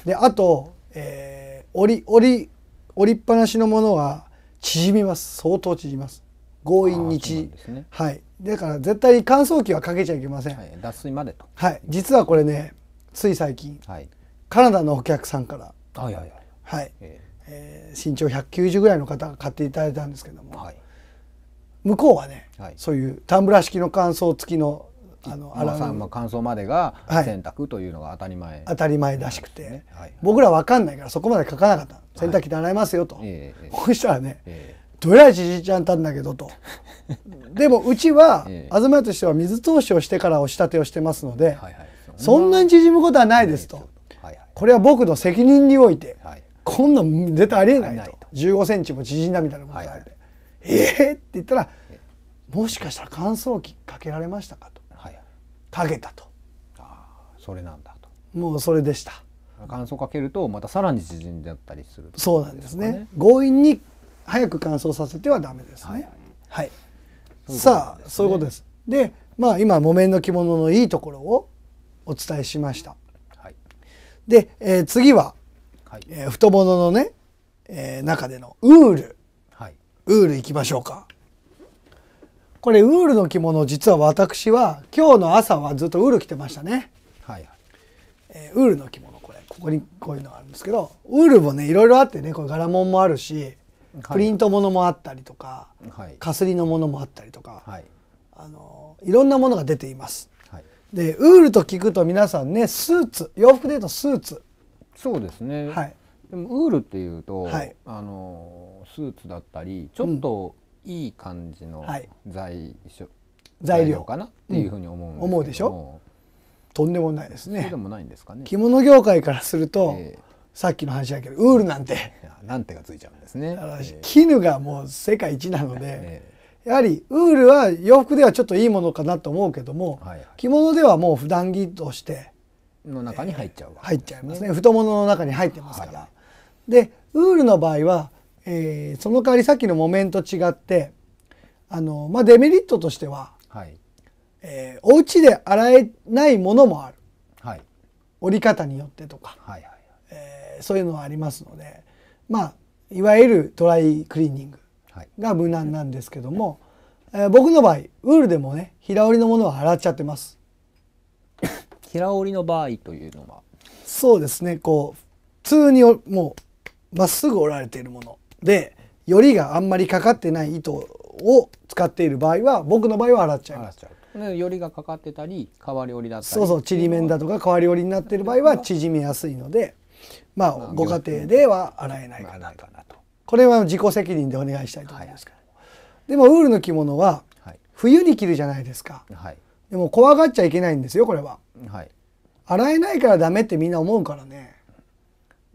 S1: であと、えー、折り折り折りっぱなしのものは縮みます相当縮みます強引に縮み、ね、はいだから絶対に乾燥機はかけちゃいけません、はい、脱水までとはい実はこれねつい最近、はい、カナダのお客さんからはいはい、はいえー、身長190ぐらいの方が買っていただいたんですけども、はい向こうはね、はい、そういうタンブラー式の乾燥付きのあの洗うの乾燥までが洗濯というのが当たり前、はい、当たり前らしくて、はい、僕ら分かんないからそこまで書かなかった洗濯機で洗いますよと、はい、そしたらね、えー、どえらいじじいちゃんたんだけどと でもうちは、東屋としては水通しをしてからお仕立てをしてますので、はいはい、そんなに縮むことはないですと、はいはい、これは僕の責任において、はい、こんなん絶対ありえないと、はい、1 5ンチも縮んだみたいなことがある、ええー、って言ったらもしかしたら乾燥機かけられましたかと、はい、かけたと
S2: ああそれなんだ
S1: ともうそれでした乾燥かけるとまたさらに縮んじゃったりするね、そうなんですね強引に早く乾燥させてはダメですねはい、はい、うね、さあそういうことですでまあ今木綿の着物のいいところをお伝えしました、はい、で、えー、次は、はいえー、太もものね、えー、中でのウールウールいきましょうか。これウールの着物実は私は今日の朝はずっとウール着てましたね。はいはいえー、ウールの着物これここにこういうのがあるんですけどウールもねいろいろあってねこれ柄物もあるしプリントものもあったりとか、はい、かすりのものもあったりとか、はい、あのいろんなものが出ています。はい、でウールと聞くと皆さんねスーツ洋服でいうとスーツ。そうですね、はい、でもウールっていうと、はい、あのスーツだった
S2: りちょっといい感じの材,、材料かなっていうふう
S1: に思うんです思うでしょとんでもないです
S2: ねでもないんですかね着
S1: 物業界からすると、さっきの話だけどウールなんてなんてがついちゃうんですね絹がもう世界一なので、やはりウールは洋服ではちょっといいものかなと思うけども、着物ではもう普段着としての中に入っちゃう、入っちゃいますね太ももの中に入ってますから、でウールの場合はえー、その代わりさっきの木綿と違ってあの、まあ、デメリットとしては、
S2: はいえ
S1: ー、お家で洗えないものもある、はい、折り方によってとか、はいはいえー、そういうのはありますので、まあ、いわゆるトライクリーニングが無難なんですけども、はい、えー、僕の場合ウールでもね平織りのものは洗っちゃってます。
S2: 平織りの場合というのは
S1: そうですねこう普通にもうまっすぐ折られているものでよりがあんまりかかってない糸を使っている場合は僕の場合は洗っちゃいます。
S2: よりがかかってたり変わり織りだったりそうそうちりめん
S1: だとか変わり織りになってる場合は縮みやすいのでまあご家庭では洗えないかなとこれは自己責任でお願いしたいと思いますけど、でもウールの着物は冬に着るじゃないですか、はい、でも怖がっちゃいけないんですよこれは、はい、洗えないからダメってみんな思うからね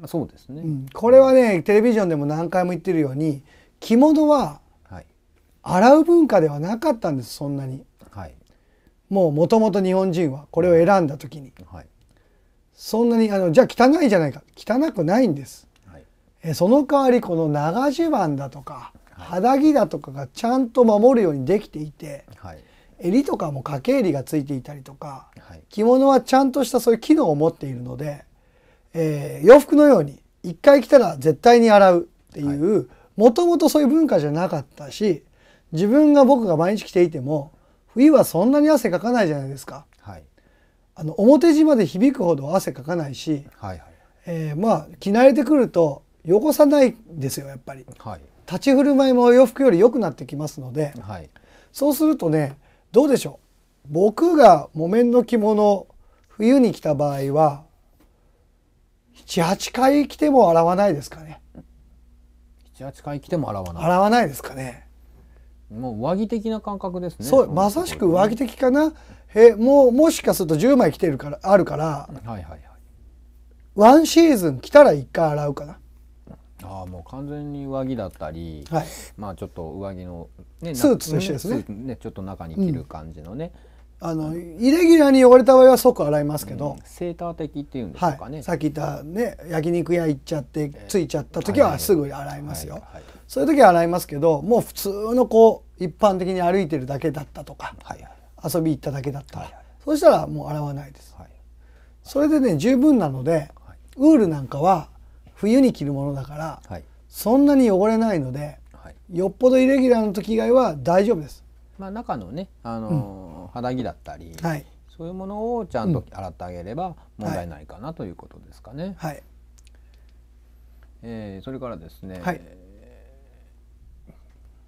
S1: そうですね、うん、これはねテレビジョンでも何回も言ってるように着物は洗う文化ではなかったんですそんなに、はい、もうもともと日本人はこれを選んだ時に、はい、そんなにあのじゃあ汚いじゃないか汚くないんです、はい、えその代わりこの長襦袢だとか肌着だとかがちゃんと守るようにできていて、はい、襟とかも掛け襟がついていたりとか、はい、着物はちゃんとしたそういう機能を持っているので、えー、洋服のように一回着たら絶対に洗うっていうもともとそういう文化じゃなかったし自分が僕が毎日着ていても冬はそんなに汗かかないじゃないですか。はい、あの表地まで響くほど汗かかないし、はいはい、えー、まあ着慣れてくると汚さないんですよやっぱり、はい、立ち振る舞いも洋服より良くなってきますので、はい、そうするとねどうでしょう僕が木綿の着物冬に着た場合は78回来ても洗わないですかね
S2: 78回来ても洗わない洗わないですかねもう上着的な感覚ですねそうまさしく上着
S1: 的かな、えもうもしかすると10枚来てるからあるから、はいはいはい、ワンシーズン来たら1回洗うかな
S2: ああもう完全に上着だったり、はい、まあちょっと上着の、ね、スーツと一緒ですねねちょっと中に着る
S1: 感じのね、うんあのイレギュラーに汚れた場合は即洗いますけど、うん、セーター的っていうんですかね、はい、さっき言ったね焼肉屋行っちゃってついちゃった時はすぐ洗いますよ、そういう時は洗いますけどもう普通のこう一般的に歩いてるだけだったとか、はいはい、遊び行っただけだったら、はいはい、そうしたらもう洗わないです、はい、それでね十分なので、はい、ウールなんかは冬に着るものだから、はい、そんなに汚れないので、よっぽどイレギュラーの時以外は大丈夫です
S2: まあ、中のね、あの肌着だったり、はい、そういうものをちゃんと洗ってあげれば問題ないかなということですかね。はい、えー、それからですね、はい、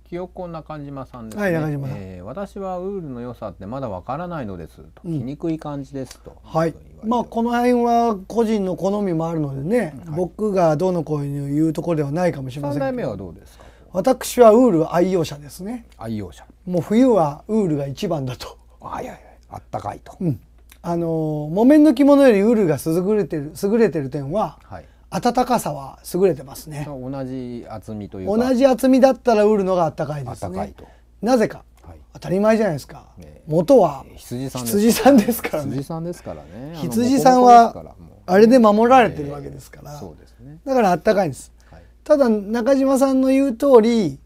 S2: 清こ中島さんですね、はいえー、私はウールの良さってまだわからな
S1: いのですと、うん、にくい感じですとはいまあこの辺は個人の好みもあるのでね、はい、僕がどの声ういうところではないかもしれません3代目はどうですか私はウール愛用者ですね愛用者もう冬はウールが一番だと。あいやいやあったかいと。うん、あの木綿の着物よりウールが優れてる優れてる点は、はい、暖かさは
S2: 優れてますね。同
S1: じ厚みという同じ厚みだったらウールのがあったかいですね。なぜか、はい、当たり前じゃないですか。ね、元は
S2: 羊さん羊さ
S1: んですからね。羊さんで
S2: すからね。羊さんは
S1: あれで守られてる
S2: わけですから。えー、そうです
S1: ね。だからあったかいんです。はい、ただ中島さんの言う通り。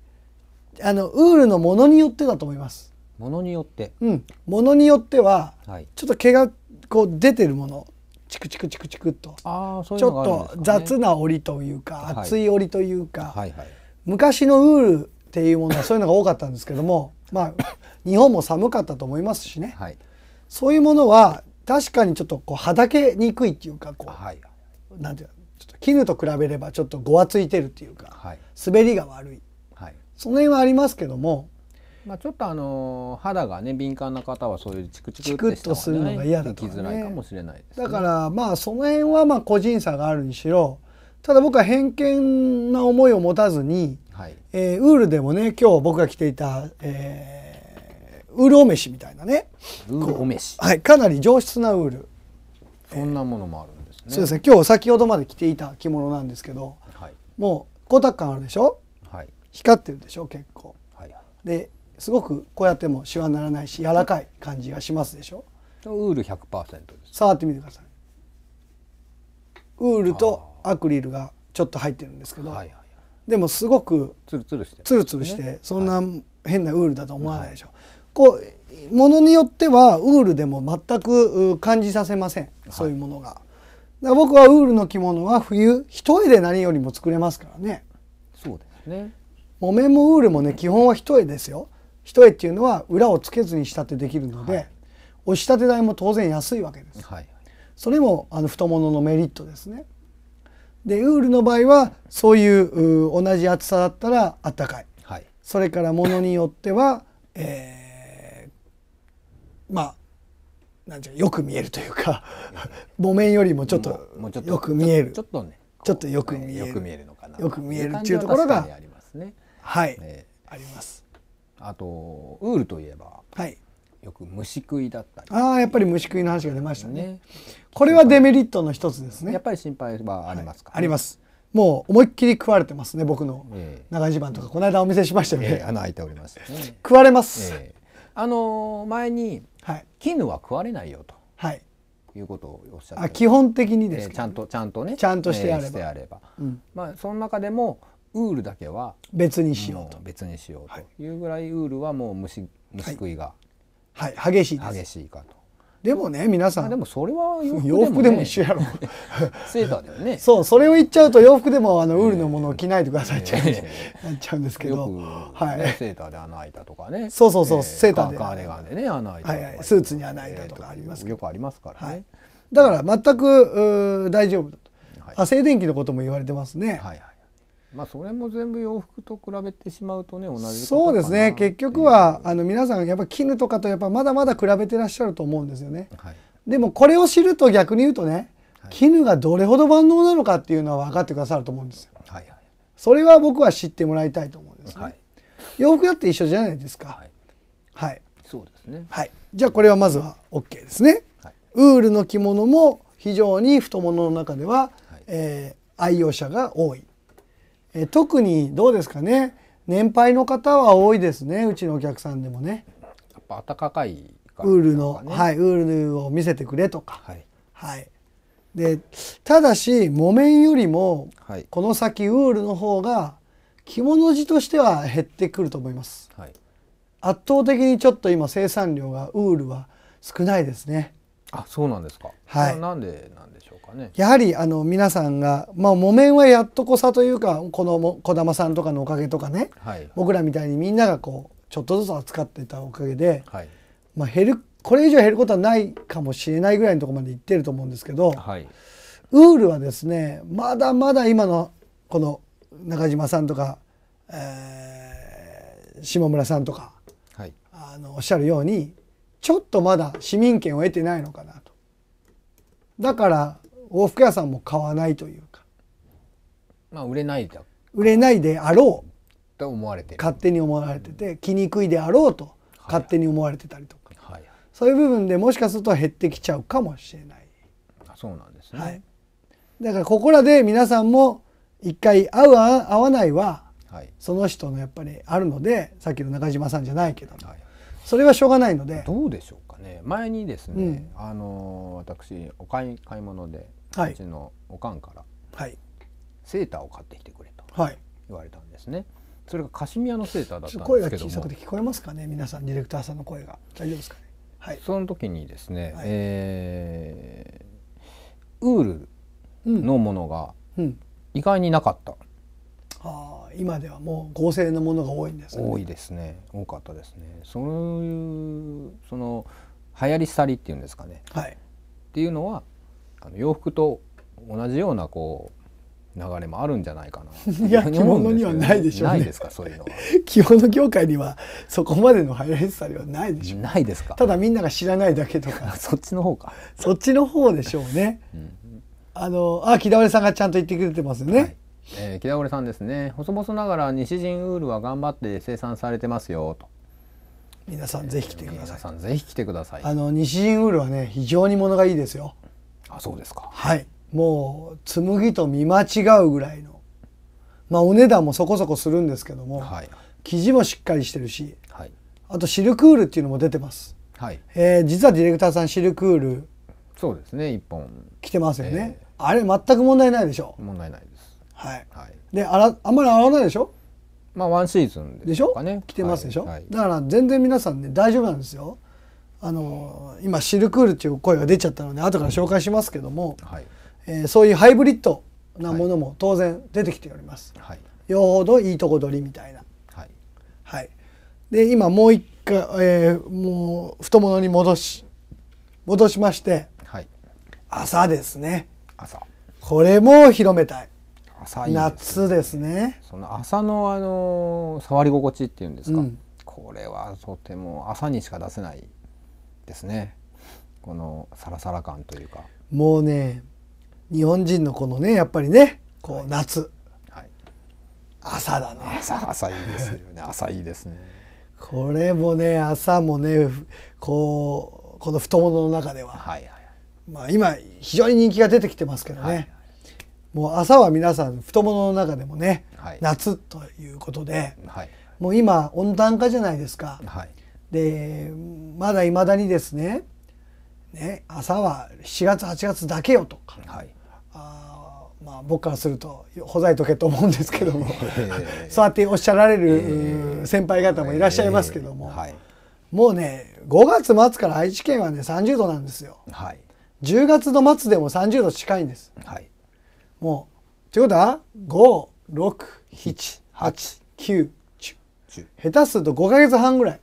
S1: あのウールのものによってだと思います。
S2: ものによって。
S1: うん。ものによっては、はい、ちょっと毛がこう出てるもの、チクチクチクチクと、あそういうの、ね、ちょっと雑な織というか、厚い織というか、はいはいはい、昔のウールっていうものはそういうのが多かったんですけども、まあ日本も寒かったと思いますしね。はい、そういうものは確かにちょっとこうはだけにくいっていうか、こう、はい、なんていうちょっと絹と比べればちょっとごわついてるっていうか、はい、滑りが悪い。その辺はありますけども。
S2: まあ、ちょっとあの肌がね敏感な方はそういうチクチク、するのが嫌だとか、らもしれない、ね、
S1: だからまあその辺はまあ個人差があるにしろただ僕は偏見な思いを持たずに、はい、えー、ウールでもね今日僕が着ていた、えー、ウールおめしみたいなねウールおめし、はい、かなり上質なウールそんなものもあるんですね、えー、そうですね今日先ほどまで着ていた着物なんですけど、はい、もう光沢感あるでしょ光ってるでしょ結構。はい、ですごくこうやってもシワにならないし柔らかい感じがしますでしょウール100%です触ってみてくださいウールとアクリルがちょっと入ってるんですけど、はいはいでもすごくツルツルして、ツルツルして、そんな変なウールだと思わないでしょ、はい、こうものによってはウールでも全く感じさせませんそういうものが、はい、僕はウールの着物は冬一重で何よりも作れますからねそうですね木綿もウールもね基本は一重ですよ一重っていうのは裏をつけずに仕立てできるので、はい、押し立て代も当然安いわけです、はい、それもあの太もものメリットですねでウールの場合はそういう同じ厚さだったらあったかい、はい、それからものによっては、えー、まあなんじゃよく見えるというか木綿よりもちょっとょっとよく見えるちょっとねちょっとよく見えるよく見えるのかなよく見えるっていうところが、ね、はい、
S2: えー、ありますあとウールといえば、はい、よく虫食いだっ
S1: たりああやっぱり虫食いの話が出ましたね、ね、これはデメリットの一つですねやっぱり心配はありますか、はい、ありますもう思いっきり食われてますね僕の長襦袢とか、この間お見せしましたよね、えー、穴開いております、ね、食われます、えー、
S2: あのー、前に、はい、絹は食われないよと、はい、いうことをおっしゃってあ基本的にです、えー、ちゃんとちゃんとねちゃんとしてやればえーればうん、まあその中でもウールだけは別にしようと別にしようというぐらいウールはもう虫虫食いが、はいはい、激しいです激しい
S1: かとでもね皆さんでもそれは洋服でも,、一緒やろ セーターだよねそうそれを言っちゃうと洋服でもあのウールのものを着ないでくださいってなっちゃうんですけど、はい、セーターで穴開いたとかねそうそうそう、セーターでカーディガンでね穴開いたはいスーツに穴開いたとかありますよくありますからはい、だから全くう大丈夫だと、はい、あ静電気のことも言われてますね、はい
S2: まあそれも全部洋服と比べてしまうとね
S1: 同じそうですね結局はあの皆さんやっぱ絹とかとやっぱまだまだ比べてらっしゃると思うんですよね、はい、でもこれを知ると逆に言うとね、はい、絹がどれほど万能なのかっていうのは分かってくださると思うんですよ、はい、それは僕は知ってもらいたいと思うんですね、洋服だって一緒じゃないですかはい、そうですねはいじゃあこれはまずは OK ですね、ウールの着物も非常に太ももの中では、はい、えー、愛用者が多いえ特にどうですかね年配の方は多いですねうちのお客さんでもね。
S2: やっぱ暖かい、ね、
S1: ウールの、はい、ウールを見せてくれとか、はい、はい、でただし木綿よりも、この先ウールの方が着物地としては減ってくると思います、はい、圧倒的にちょっと今生産量がウールは少ないですねあそうなんですかはいな
S2: んでなんでかねやはり
S1: あの皆さんが、まあ、木綿はやっとこさというかこの児玉さんとかのおかげとかね、はい、僕らみたいにみんながこうちょっとずつ扱ってたおかげで、はい、まあ、減るこれ以上減ることはないかもしれないぐらいのところまでいってると思うんですけど、はい、ウールはですねまだまだ今のこの中島さんとか、えー、下村さんとか、
S2: はい、あ
S1: のおっしゃるようにちょっとまだ市民権を得てないのかなと。だから洋服屋さんも買わないというか
S2: まあ売れないだ
S1: 売れないであろうと思われてる勝手に思われてて、着にくいであろうと勝手に思われてたりとか、はい、そういう部分でもしかすると減ってきちゃうかもしれない。
S2: あそうなんです
S1: ね、はい、だからここらで皆さんも一回合う合わないは、はい、その人のやっぱりあるのでさっきの中島さんじゃないけども、はい、それはしょうがないのでどうでしょうか
S2: ね前にですね、うん、あの私お買い買い物でうちのおかんから、はい、セーターを買ってきてくれと言われたんですね。はい、それがカシミヤのセーターだったんですけど声が小さくて
S1: 聞こえますかね皆さんディレクターさんの声が大丈夫ですかね。はい、その時に
S2: ですね、はい、えー、ウールのものが意外になかった。うんう
S1: ん、あ今ではもう合成のものが多
S2: いんです、ね、多いですね多かったですねそういうその流行り去りっていうんですかね、はい、っていうのはあの洋服と同じようなこう流れもあるんじゃないかな。いや着物にはないでしょう、ね、ないですかそういうのは。
S1: 着物業界にはそこまでのハいラさではないでしょう。ないですか。ただみんなが知らないだけとか。そっちの方か。そっちの方でしょうね。うん、あのあ木田織さんがちゃんと言ってくれてますね。はい
S2: えー、木田織さんですね細々ながら西陣ウールは頑張って生産されてますよと
S1: 皆さんぜひ来てください、えー、皆
S2: さんぜひ来てくださいあ
S1: の西陣ウールはね非常にものがいいですよあそうですかはいもう紬と見間違うぐらいのまあお値段もそこそこするんですけども、はい、生地もしっかりしてるし、はい、あとシルクールっていうのも出てます、はいえー、実はディレクターさんシルクールそうですね1本着てますよね、えー、あれ全く問題ないでしょ問題ないですはい、はい、であらあんまり洗わないでしょまあワンシーズンでしょ、ね、来てますでしょ、はい、だから全然皆さんね大丈夫なんですよあの今シルクールっていう声が出ちゃったので後から紹介しますけども、はい、えー、そういうハイブリッドなものも当然出てきております。はい、よほどいいとこ取りみたいな。はい、はい、で今もう一回、えー、もう太ももに戻し戻しまして、はい、朝ですね朝これも広めたい。朝いい、ね、夏ですねその朝のあの
S2: 触り心地っていうんですか、うん、これはとても朝にしか出せないですねこのサラサラ感というか
S1: もうね日本人のこのねやっぱりねこう夏、はい、朝だね朝朝いいですよね朝いいですねこれもね朝もねこうこの太ももの中では、はいはいはい、まあ今非常に人気が出てきてますけどね、はいもう朝は皆さん太ももの中でもね、はい、夏ということで、はい、もう今温暖化じゃないですか、はい、でまだいまだにですねね朝は7月8月だけよとか、はい、あまあ僕からするとほざいとけと思うんですけども そうやっておっしゃられる先輩方もいらっしゃいますけども、はい、もうね5月末から愛知県はね30度なんですよ。はい、10月の末でも30度近いんです。はい、もうということは5678910下手すると5か月半ぐらい。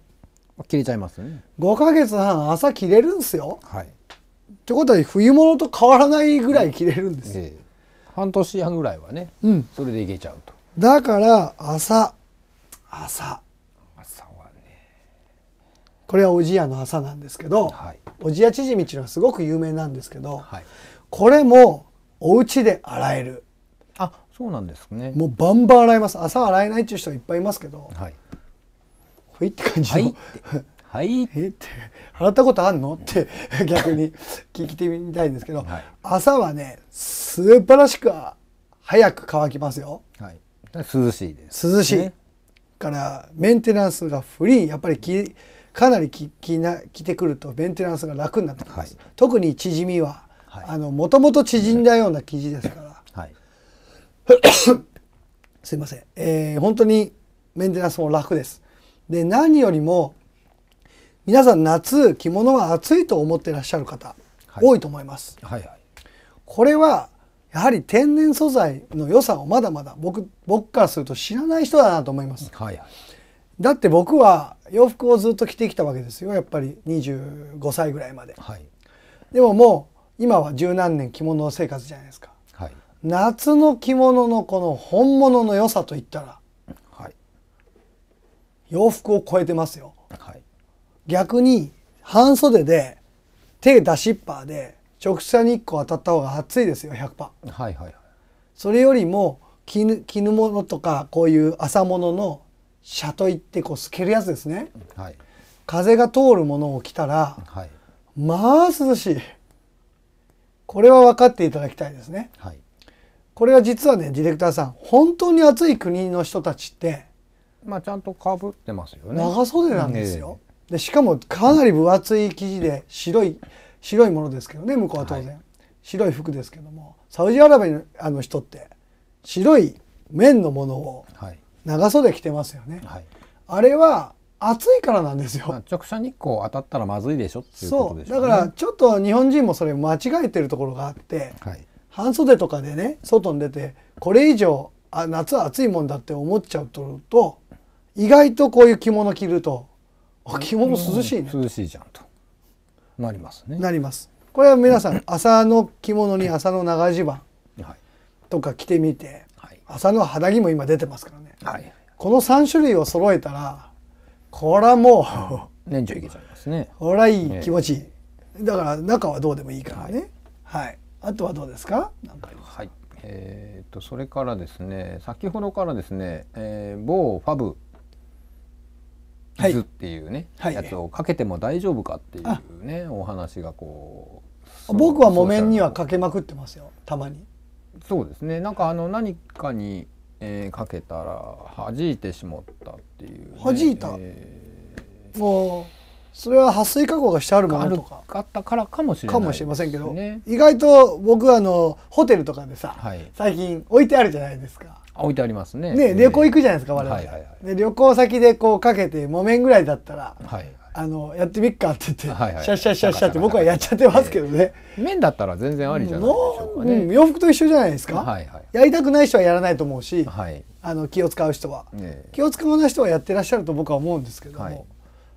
S1: 切れちゃいますね5か月半朝切れるんですよはいってことは冬物と変わらないぐらい切れるんです、えー、半年半ぐらいはね、うん、それでいけちゃうとだから朝朝朝はねこれはおじやの朝なんですけど、はい、おじやちじみっていうのはすごく有名なんですけど、はい、これもお家で洗えるあそうなんですねもうバンバン洗います朝洗えないっていう人いっぱいいますけど、はい、はいって感じの。はい、えって払ったことあんのって逆に聞いてみたいんですけど、はい、朝はね素晴らしく早く乾きますよ。
S2: はい、涼しいです、涼しい、
S1: からメンテナンスがフリーやっぱりきかなりききなきてくるとメンテナンスが楽になってきます、はい、特に縮みはもともと縮んだような生地ですから、はい、すいません、えー、本当にメンテナンスも楽ですで何よりも皆さん夏着物は暑いと思ってらっしゃる方、はい、多いと思います。はいはい、これはやはり天然素材の良さをまだまだ僕僕からすると知らない人だなと思います。はいはい、だって僕は洋服をずっと着てきたわけですよやっぱり25歳ぐらいまで。はい、でももう今は十何年着物生活じゃないですか。はい、夏の着物のこの本物の良さといったら洋服を超えてますよ、はい、逆に半袖で手出しっぱで直射日光当たった方が暑いですよ100%、はいはいはい、それよりも絹絹物とかこういう麻物のシャといってこう透けるやつですね、はい、風が通るものを着たら、はい、まあ涼しいこれは分かっていただきたいですね、はい、これは実はねディレクターさん本当に暑い国の人たちってまあちゃんとかぶっ
S2: てますよね長袖なんですよ、
S1: えー、でしかもかなり分厚い生地で白い白いものですけどね向こうは当然、はい、白い服ですけどもサウジアラビアのあの人って白い綿のものを長袖着てますよね、はい、あれは暑いからなんですよ、まあ、直射日光当たったらまずいでしょっていうことでしょう、ね、そうだからちょっと日本人もそれ間違えてるところがあって、はい、半袖とかでね外に出てこれ以上あ夏は暑いもんだって思っちゃうとと意外とこういう着物着るとあ着物涼しい
S2: ね、涼しいじゃんとなりま
S1: すねなりますこれは皆さん朝の着物に朝の長襦袢とか着てみて、は朝の肌着も今出てますからね、はい、この3種類を揃えたらこれはもう年中いけちゃいますねこらいい気持ちいい、えー、だから中はどうでもいいからね、はい、はい、あとはどうですかなん
S2: かはいえー、っとそれからですね先ほどからですね、えー、某ファブ図っていうね、はい、やつをかけても大丈夫かっていうね、はい、お話がこ
S1: う僕は木綿にはかけまくってますよたまにそうです
S2: ねなんかあの何かに、えー、かけたら弾いてしまったっていう、
S1: ね、弾いた、えー、もうそれは撥水加工がしてあるものとかあったからかもしれない、ね、かもしれませんけど意外と僕はあのホテルとかでさ、はい、最近置いてあるじゃないですか
S2: 置いてありますねね旅行行くじゃないですか我々、はいはいはい、
S1: で旅行先でこうかけて木綿ぐらいだったら、はい、あのやってみっかって言って、はいはい、シャッシャッシャッシャって僕はやっちゃってますけどね、えー、だったら全然ありじゃないでかね、うん、洋服と一緒じゃないですか、はいはい、やりたくない人はやらないと思うし、はい、あの気を使う人は、ね、気を使わない人はやってらっしゃると僕は思うんですけども、はい、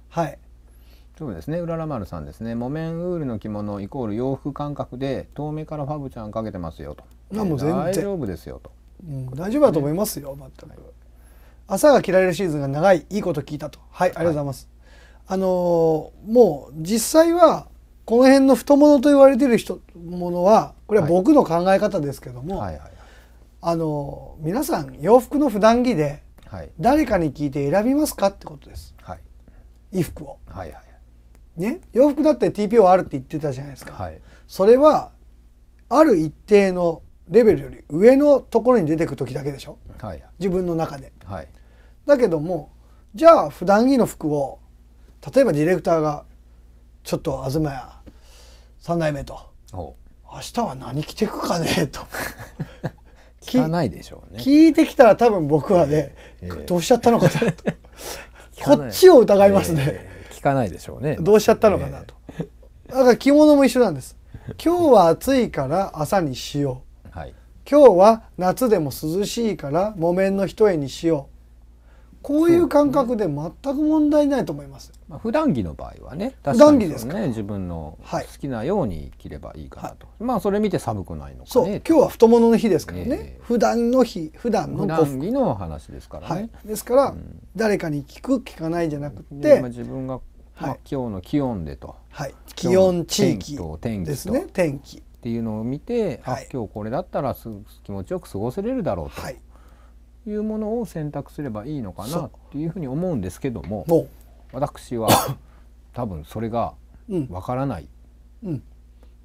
S1: はい、そうですねうらら丸さんですね木綿ウ
S2: ールの着物イコール洋服感覚で遠目からファブちゃんかけてますよと、もう全然大丈夫ですよと
S1: うん、大丈夫だと思いますよ、ね、全く、朝が切られるシーズンが長いいいこと聞いたとはいありがとうございます、はい、あのー、もう実際はこの辺の太ももと言われている人ものはこれは僕の考え方ですけども、はいはいはい、あのー、皆さん洋服の普段着で誰かに聞いて選びますかってことです、はい、衣服を、はいはい、ね、洋服だって TPO あるって言ってたじゃないですか、はい、それはある一定のレベルより上のところに出てく時だけでしょ、はい、自分の中で、はい、だけどもじゃあ普段着の服を例えばディレクターが「ちょっと東屋三代目と」と「明日は何着てくかね」と 聞かないでしょうね聞いてきたら多分僕はね、えー、どうしちゃったのかなと こっちを疑いますね、えー、聞かないでしょうねどうしちゃったのかなと、えー、だから着物も一緒なんです今日は暑いから朝にしよう今日は夏でも涼しいから木綿の一重にしようこういう感覚で全く問題ないと思います。すね、まあ、普段着の場合はね、確かにです
S2: ね、自分の好きなように着ればいいかなと。はい、まあそれ見て寒くないのかね。今日は太ももの日ですからね。えー、普段
S1: の日、普段の普段
S2: 着の話ですから
S1: ね。はい、ですから、誰かに聞く聞かないじゃなくて、
S2: 自分が、まあ、今日の気温でと、はい、気温地域ですね、天気。っていうのを見て、はい、あ今日これだったらす気持ちよく過ごせれるだろうと。いうものを選択すればいいのかなっていうふうに思うんですけども私は 多分それがわからない、
S1: うん、うん、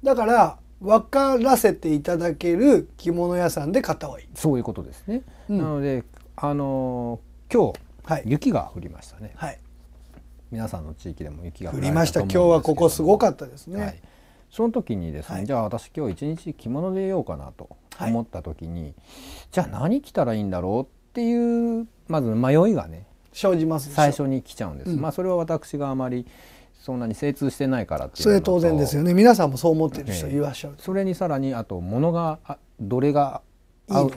S1: だから分からせていただける着物屋さんで買った方がいいそういうことですね、うん、なのであのー、今日、雪が降
S2: りましたね、はい、皆さんの地域でも雪が降りました今日はここすごかったですね、はいその時にですね、はい、じゃあ私今日一日着物でいようかなと思った時に、はい、じゃあ何着たらいいんだろうっていうまず迷いがね生じます最初に来ちゃうんです、うん、まあそれは私があまりそんなに精通してないからっていうそれ
S1: 当然ですよね皆さんもそう思ってる人い
S2: らっしゃる、それにさらにあと物がどれが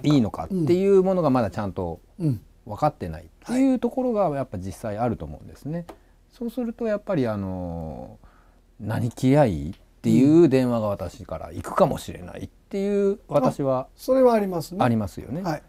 S2: いいのかっていうものがまだちゃんと分かってないっていうところがやっぱ実際あると思うんですね。そうするとやっぱりあの何着合いっていう電話が私から行くかもしれないっ
S1: ていう私はそれはありますねありますよね、はい、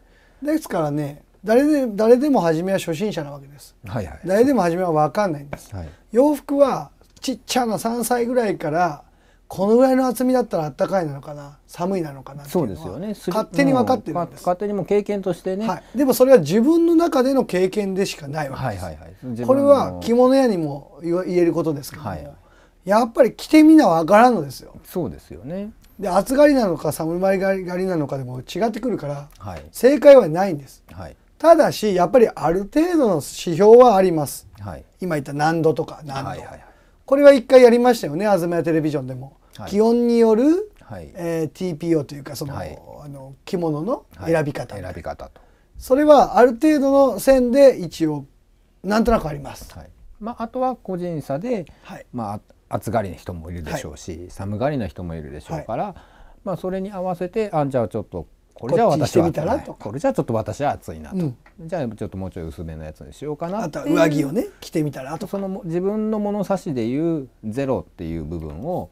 S1: ですからね誰で誰でも初めは初心者なわけです、はいはい、誰でも初めは分かんないんです、はい、洋服はちっちゃな3歳ぐらいからこのぐらいの厚みだったらあったかいなのかな寒いなのかなそうですよね勝手に分かってるんです勝手にも経験としてね、はい、でもそれは自分の中での経験でしかないわけです、はいは
S2: いはい、これは
S1: 着物屋にも言えることですから、ね、はい、やっぱり着てみなわからんのですよ。そうですよね。で暑がりなのか寒狩りなのかでも違ってくるから、はい、正解はないんです、はい、ただしやっぱりある程度の指標はあります、はい、今言った何度とか難度、はいはいこれは一回やりましたよね「東ずテレビジョン」でも、気温による、はいえー、TPO というかその,、あの着物の選び方、選び方とそれはある程度の線で一応なんとなくあります、はいまあ、あとは個人差で、
S2: はいまあ暑がりな人もいるでしょうし、はい、寒がりな人もいるでしょうから、はい、まあ、それに合わせてあんじゃあちょっとこれじゃ私はこれじゃちょっと私は暑いなと、うん、じゃあちょっともうちょい薄めのやつにしようかなあとは上着をね着てみたらとその自分の物差しでいうゼロっていう部分を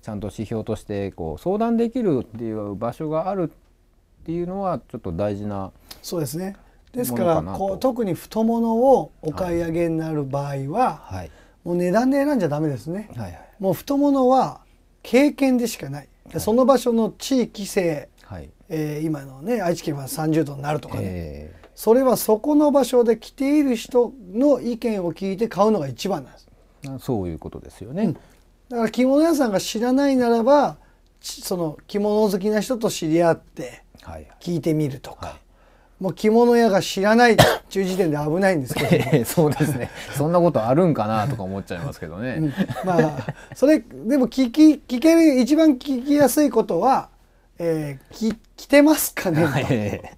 S2: ちゃんと指標としてこう相談できるっていう場所があるっていうのはちょっと大事な
S1: そうですねですからこう特に太ももをお買い上げになる場合は、はい、はいもう値段で選んじゃダメですね、はいはい、もう太ももは経験でしかない、はい、その場所の地域性、はい、えー、今のね愛知県は30度になるとかね、えー、それはそこの場所で着ている人の意見を聞いて買うのが一番なんですそういうことですよね、うん、だから着物屋さんが知らないならばその着物好きな人と知り合って聞いてみるとか、はいはいもう着物屋が知らないっていう時点で危ないんですけど、そうですねそんなことあるんかなとか思っちゃいますけどね、うん、まあそれでも聞き聞ける一番聞きやすいことは「えー、き着てますか
S2: ね?」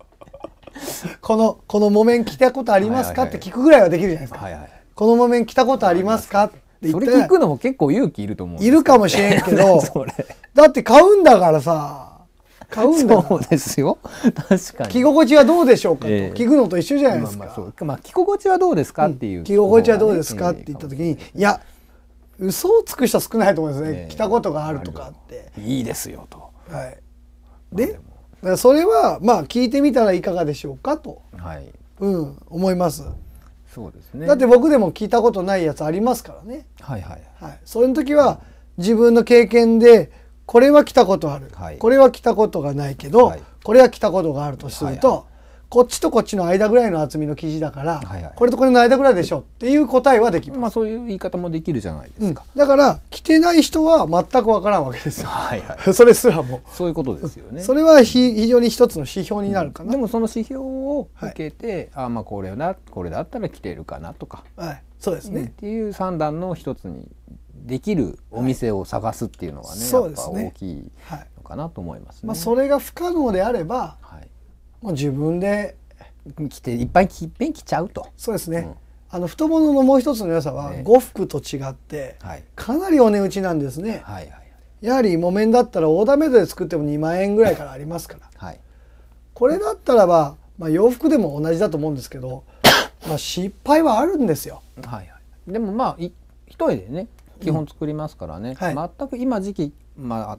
S1: この「この木綿着たことありますかはいはいはい」って聞くぐらいはできるじゃないですか「はいはい、この木綿着たことありますか?」って言ってそれ聞くのも結
S2: 構勇気いると
S1: 思う、ね、いるかもしれんけど だって買うんだからさ買うんだそうですよ
S2: 確かに着
S1: 心地はどうでしょうかと、えー、聞くのと一緒じゃないですか、まあ、まあまあ、着心地はどうですかっていう、ね、着心地はどうですかって言った時に、いや嘘をつく人少ないと思うんですね、えー、着たことがあるとかっ
S2: ていいですよと
S1: はいで,、まあ、それはまあ聞いてみたらいかがでしょうかと、はいうん、思います
S2: そうですねだって
S1: 僕でも聞いたことないやつありますからねはいはいはい、そ時は自分の経験でこれは来たことある、はい、これは来たことがないけど、はい、これは来たことがあるとすると、はいはい、こっちとこっちの間ぐらいの厚みの生地だから、はいはい、これとこれの間ぐらいでしょっていう答えはできます。まあそういう言い方もできるじゃないですか。うん、だから着てない人は全くわからんわけですよ。はいはい、それすらも。そういうことですよね。それは非常に一つの指標になるかな。うん、でもその指標を
S2: 受けて、あまあこれなこれだったら着てるかなとか。はい、そうですね。っていう三段の一つにできるお店を探すっていうのはね、はい、やっぱ大きいのかなと思いますね。はい、
S1: まあ、それが不可能であれば、はい、もう自分で着ていっぱいいっぺん着ちゃうと。そうですね、うん、あの太もものもう一つの良さは、ね、呉服と違って、かなりお値打ちなんですね、はいはい、やはり木綿だったらオーダーメイドで作っても2万円ぐらいからありますから、はい、これだったらば、まあ、洋服でも同じだと思うんですけど、まあ、失敗はあるんですよ。はいはい、でもまあ一人でね基本作りますからね、うんはい、全
S2: く今時期、まあ、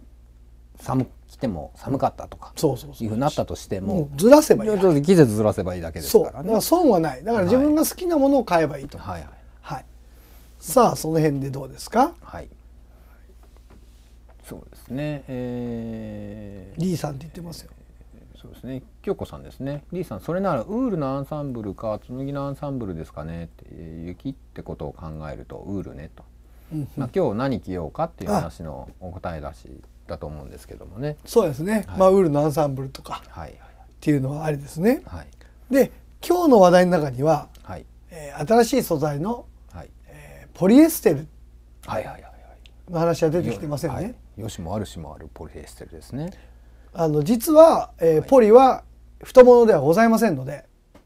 S2: 寒来ても寒かったとかそうそうそういうふうになったとしてもずらせばいい季節ずらせばいいだけ
S1: ですからねだから損はないだから自分が好きなものを買えばいいと、はいはい、はい、さあその辺でどうですかはいそ
S2: うですねえ
S1: ー、リーさんって言ってますよ、
S2: えー、そうですね京子さんですねリーさんそれならウールのアンサンブルか紬のアンサンブルですかねって雪ってことを考えるとウールねとうんまあ、今日何着ようかっていう話のお答え出しだと思うんですけども
S1: ね。そうですね、はい、まあ、ウールのアンサンブルとかっていうのはありですね。はい、で今日の話題の中には、はいえー、新しい素材の、はいえー、ポリエステルの話は出てきてませんね。はい、
S2: よしもあるしもあるポリエステルです
S1: ね。あの実は、えー、ポリは太ももではございませんので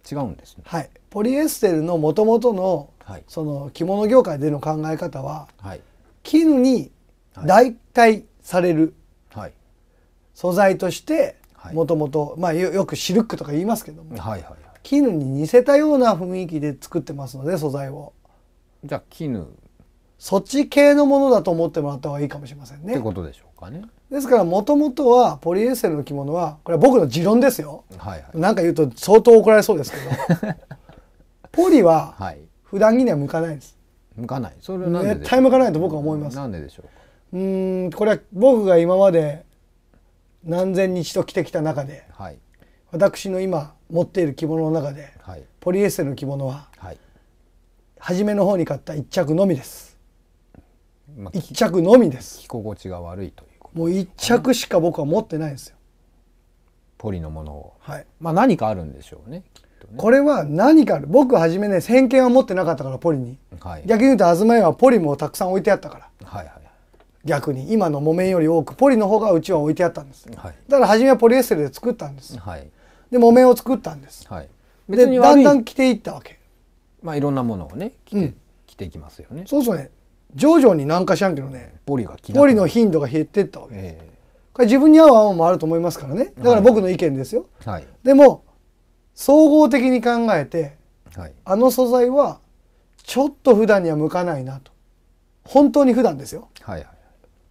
S1: 違うんですね。はい、ポリエステルの元々のはい、その着物業界での考え方は、はい、絹に代替される素材としてもともとよくシルクとか言いますけども、はいはいはい、絹に似せたような雰囲気で作ってますので素材を。じゃあ絹そっち系のものだと思ってもらった方がいいかもしれませんね。って
S2: ことでしょうかね。
S1: ですからもともとはポリエステルの着物はこれは僕の持論ですよ。はいはい、なんか言うと相当怒られそうですけど ポリははい、普段着には向かないです向かないそれは絶対向かないと僕は思いますなんででしょううんこれは僕が今まで何千日と着てきた中で、はい、私の今持っている着物の中で、はい、ポリエステルの着物は、はい、初めの方に買った一着のみです、まあ、着のみです着心地が悪いというもう一着しか僕は持ってないんですよポリのものを、はい、まあ何かあるんでしょうねきとねこれは何かある僕初めね先見は持ってなかったからポリに、はい、逆に言うと東屋はポリもたくさん置いてあったから、はいはい、逆に今の木綿より多くポリの方がうちは置いてあったんです、はい、だから初めはポリエステルで作ったんです、はい、で木綿を作ったんです、はい、でだんだん着ていったわけ
S2: まあいろんなもの
S1: をね着て,、うん、着ていきますよねそうそうね徐々に何かしらんけどねポリがポリの頻度が減っていったわけえー、これ自分に合う案もあると思いますからねだから僕の意見ですよ、はい、でも総合的に考えて、はい、あの素材はちょっと普段には向かないなと本当に普段ですよ、はいはい、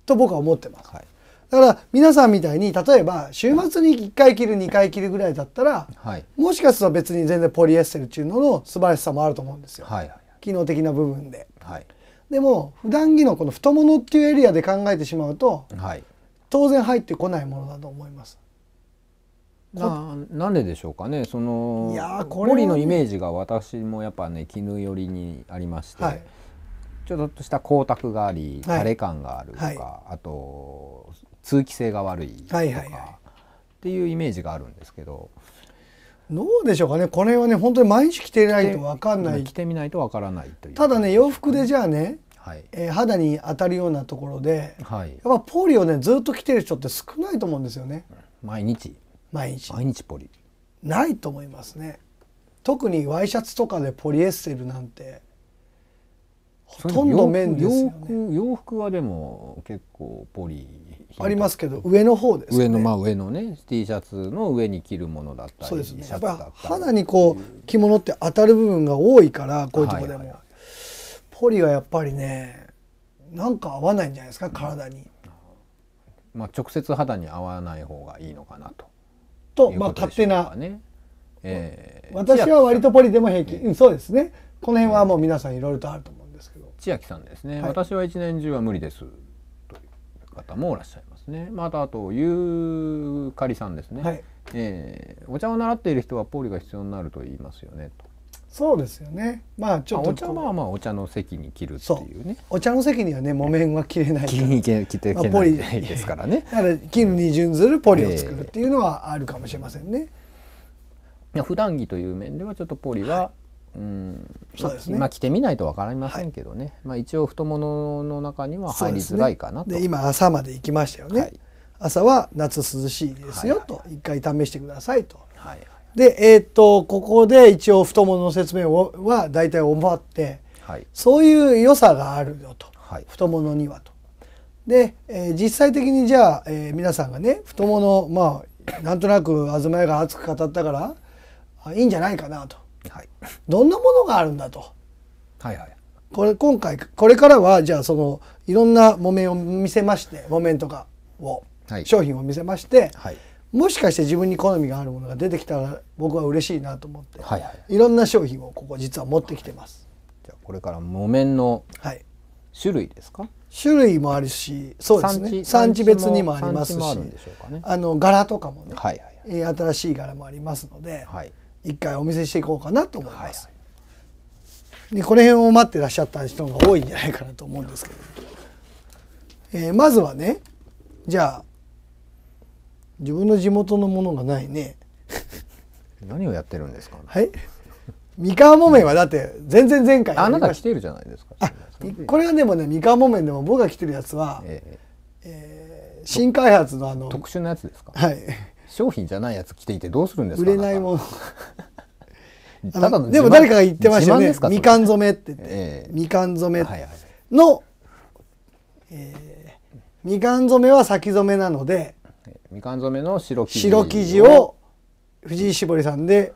S1: と僕は思ってます、はい、だから皆さんみたいに例えば週末に1回切る2回切るぐらいだったら、はい、もしかすると別に全然ポリエステルっていうのの素晴らしさもあると思うんですよ、はいはい、機能的な部分で、はい、でも普段着のこの太ものっていうエリアで考えてしまうと、はい、当然入ってこないものだと思いますな
S2: なんででしょうかねそのいやこれ、ね、森のイメージが私もやっぱね絹寄りにありまして、はい、ちょっとした光沢があり垂れ感があるとか、はい、あ
S1: と通気性が悪いとか、はいは
S2: いはい、っていうイメージがあるんですけ
S1: ど。どうでしょうかねこれはね本当に毎日着てないと分かんない
S2: 着てみないと分からないと
S1: いうただね洋服でじゃあね、はい、えー、肌に当たるようなところで、はい、やっぱポーリをねずっと着てる人って少ないと思うんですよね毎日毎日毎日ポリないと思いますね特にワイシャツとかでポリエステルなんて
S2: ほとんど面ですよ、ね、洋服はでも結構ポリ
S1: ありますけど上の方です、ね、上の
S2: まあ上のね T シャツの上に着る
S1: ものだったりそうですねやっぱ肌にこう着物って当たる部分が多いからこういうとこでも、はいはい、ポリはやっぱりねなんか合わないんじゃないですか体に、うん、
S2: まあ直接肌に合わない方がいいのかなと
S1: と、まあ、勝手な、ね
S2: え
S1: ー、私は割とポリでも平気、うそうですねこの辺はもう皆さんいろいろとあると思うんで
S2: すけど千秋さんですね、はい、私は一年中は無理ですという方もいらっしゃいますねまたあとゆうかりさんですね、はい、えー、お茶を習っている人はポリが必要になると言いますよねと
S1: そうですよね。まあちょっとお
S2: 茶はまあお茶の席に切るっていうね。
S1: うお茶の席にはね木綿は切れない。切り切って切れないですからね。だから金に準ずるポリを作るっていうのはあるかもしれませんね。えー、普
S2: 段着という面ではちょっとポリは、はい、うん、そうですね。まあ着てみないとわかりませんけどね。はい、まあ一応太ももの中には入りづらいかなと。で、ね、今
S1: 朝まで行きましたよね。はい、朝は夏涼しいですよと一回試してくださいと。はい。で、えー、っとここで一応太ももの説明は大体思って、はい、そういう良さがあるよと、はい、太ももにはと。で、えー、実際的にじゃあ、えー、皆さんがね太ももまあなんとなく東屋が熱く語ったからあいいんじゃないかなと、はい、どんなものがあるんだと。はいはい、これ今回これからはじゃあそのいろんな木綿を見せまして木綿とかを、はい、商品を見せまして、はい、もしかして自分に好みがあるものが出てきたら僕は嬉しいなと思って、はいはい、いろんな商品をここ実は持ってきてます。
S2: じゃあこれから木綿の種類ですか、はい、
S1: 種類もあるしそうですね産地別にもありますしあ、の柄とかもね、はいはいはい、新しい柄もありますので、はい、一回お見せしていこうかなと思います。はいはい、でこの辺を待ってらっしゃった人が多いんじゃないかなと思うんですけど、えー、まずはねじゃあ自分の地元のものがないね
S2: 何をやってるんです
S1: か、ね、はい三河木綿はだって全然前回あなた来ているじゃないですかこれはでもね三河木綿でも僕が来てるやつは、えー、
S2: えー、新開発のあの特殊なやつですかはい商品じゃないやつ着ていてどうす
S1: るんですか売れないも
S2: のでも誰かが言ってましたよね「みかん染め」っ
S1: て言って、えー、みかん染めの、はいはい、えー、みかん染めは先染めなので
S2: みかん染めの白生地白生地を
S1: 藤井絞りさんで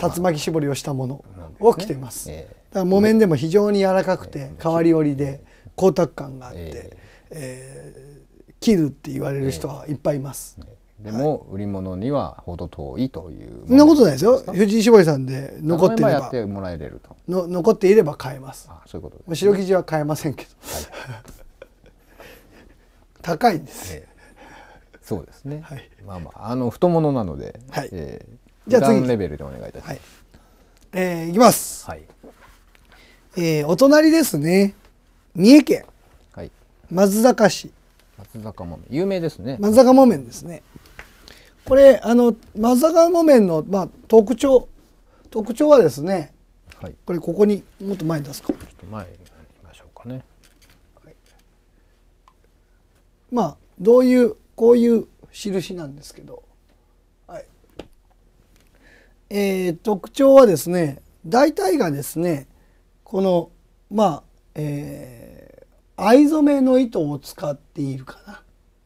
S1: 竜巻絞りをしたものを着てます。ますね、だから木綿でも非常に柔らかくて変わり織りで光沢感があ
S2: って、え
S1: ー、切るって言われる人はいっぱいいます。
S2: でも売り物にはほど遠いとい
S1: う、そんなことないですよ藤井絞りさんで残っていればっ
S2: てもらえれると
S1: の残っていれば買えますあそういうこと、ね、白生地は買えませんけど、はい、高いんです、ええ
S2: そうですね、はい、まあまああの太ももなので、はいえー、じゃあ次レベルでお願いいたします、はい、
S1: えー、いきます、はいえー、お隣ですね三重県、はい、松坂市
S2: 松坂木綿有名ですね松坂木綿です
S1: ねこれあの松坂木綿の、まあ、特徴特徴はですね、はい、これここにもっと前に出すかちょっ
S2: と前にましょうかね、はい、
S1: まあどういうこういう印なんですけど、はいえー、特徴はですね大体がですねこのまあ、えー、藍染めの糸を使っているかな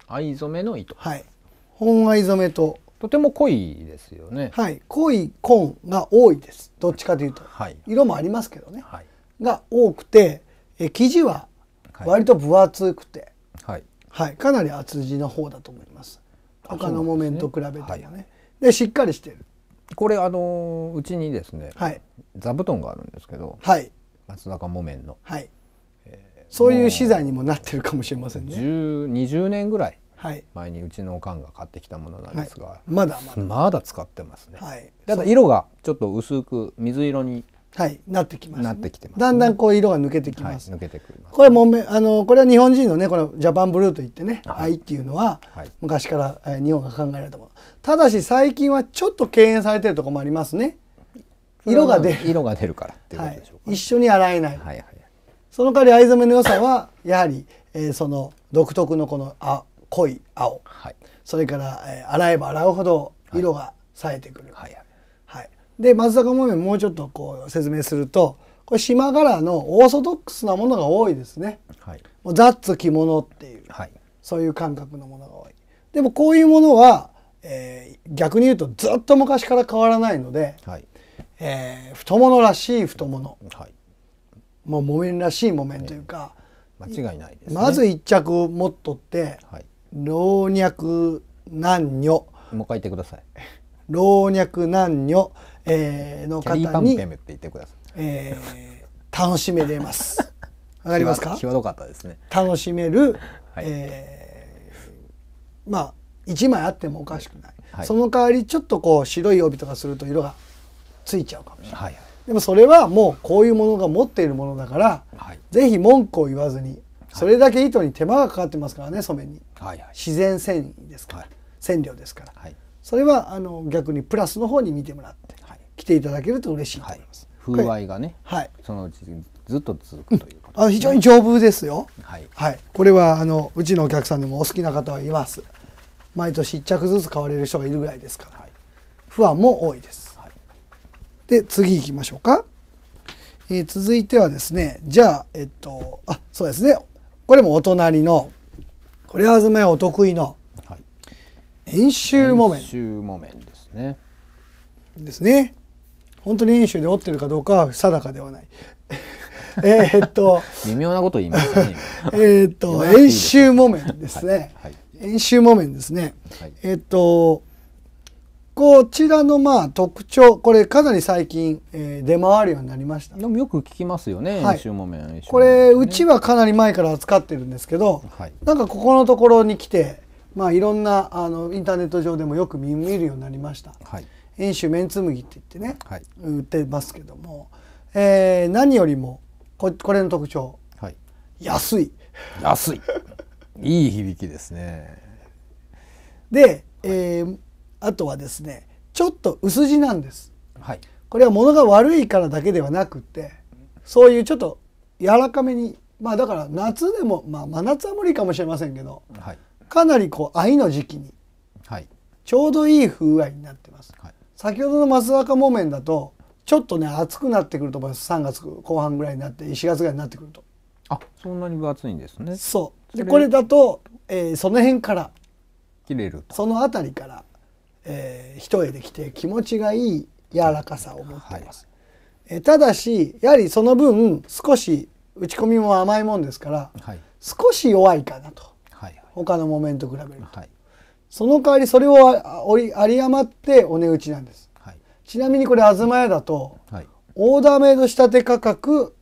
S2: 藍染めの糸はい
S1: 本藍染めととても濃いですよねはい濃い紺が多いですどっちかというと、はい、色もありますけどね、はい、が多くてえ生地は割と分厚くて、はいはい、かなり厚地の方だと思います他の木綿と比べてもね。で、ねはい、しっかり
S2: してるこれあのうちにですね、はい、座布団があるんですけど、はい、松坂木綿の、はいえー、そういう資材にもなってるかもしれませんね。20年ぐらい前にうちのおかんが買ってきたものなんですが、はい、まだまだまだ使ってますね、はい、ただ色が
S1: ちょっと薄く水色にはい、なってきます、ね、なってきてます、ね、だんだんこう色が抜けてきます。はい、抜けてくる、これもめあのこれは日本人のねこのジャパンブルーといってね、はい、愛っていうのは、はい、昔から、え日本が考えられたもの。ただし最近はちょっと敬遠されてるとこもありますね。色が出る。色が出るからっていうことでしょうか、はい、一緒に洗えない。はいはい。その代わり藍染めの良さはやはり、えー、その独特のこのあ濃い青、はい、それから、えー、洗えば洗うほど色が冴えてくる。はいはいで松坂木綿もうちょっとこう説明するとこれ島柄のオーソドックスなものが多いですね。はい、もうザッツ着物っていう、はい、そういう感覚のものが多い。でもこういうものは、えー、逆に言うとずっと昔から変わらないので、はいえー、太ももらしい太もも、はい、もう木綿らしい木綿というか、えー、間違いないです、ね、まず一着持っとって、はい、老若男女もう書いてください老若男女えー、の方に、えー、楽しめれます。わかりますか？
S2: どかったですね。
S1: 楽しめる、はい、えー、まあ一枚あってもおかしくないはい、その代わりちょっとこう白い帯とかすると色がついちゃうかもしれない。はい、でもそれはもうこういうものが持っているものだから、はい、ぜひ文句を言わずに、それだけ糸に手間がかかってますからね染めに、はいはい、自然繊維ですから、染料ですから、はい、それはあの逆にプラスの方に見てもらって来ていただけると嬉しいと思います。
S2: はい、風合いがね、はい、そのうちずっと続くという
S1: こと、ね、あ非常に丈夫ですよ。はい、はい、これはあのうちのお客さんでもお好きな方はいます。毎年1着ずつ買われる人がいるぐらいですから、はい、不安も多いです。はい、で次いきましょうか。えー、続いてはですねじゃあえっとあそうですねこれもお隣のこれはずめお得意の円周木綿。円
S2: 周木綿で
S1: すね。ですね。本当に演習で折ってるかどうかは定かではない。えっと
S2: 微妙なこと言いますね。
S1: えっと遠州木綿ですね。遠州木綿ですね。えっとこちらのまあ特徴これかなり最近、えー、出回るようになりました。でもよく聞きますよね。遠州
S2: 木綿。こ
S1: れうちはかなり前から扱ってるんですけど、なんかここのところに来て。まあ、いろんなあのインターネット上でもよく見見るようになりました。はい、遠州メンツって言ってね、はい、売ってますけども、えー、何よりもここれの特徴、
S2: はい、安い安い いい響きですね
S1: で、えー、あとはですねちょっと薄地なんです、はい、これは物が悪いからだけではなくてそういうちょっと柔らかめにまあだから夏でも、まあ、真夏は無理かもしれませんけど、はい、かなりこう愛の時期に、はい、ちょうどいい風合いになってます、はい、先ほどの松坂木綿だとちょっとね暑くなってくると思います3月後半ぐらいになって4月ぐらいになってくるとあそんなに分厚いんですねそうでこれだと、えー、その辺から切れるその辺りから、えー、一重できて気持ちがいい柔らかさを持っています、はい、えー、ただしやはりその分少し打ち込みも甘いもんですから、はい、少し弱いかなと、はいはい、他の木綿と比べると、はい、その代わりそれを折り有り余ってお値打ちなんです、はい、ちなみにこれ東屋だと、はい、オーダーメイド仕立て価格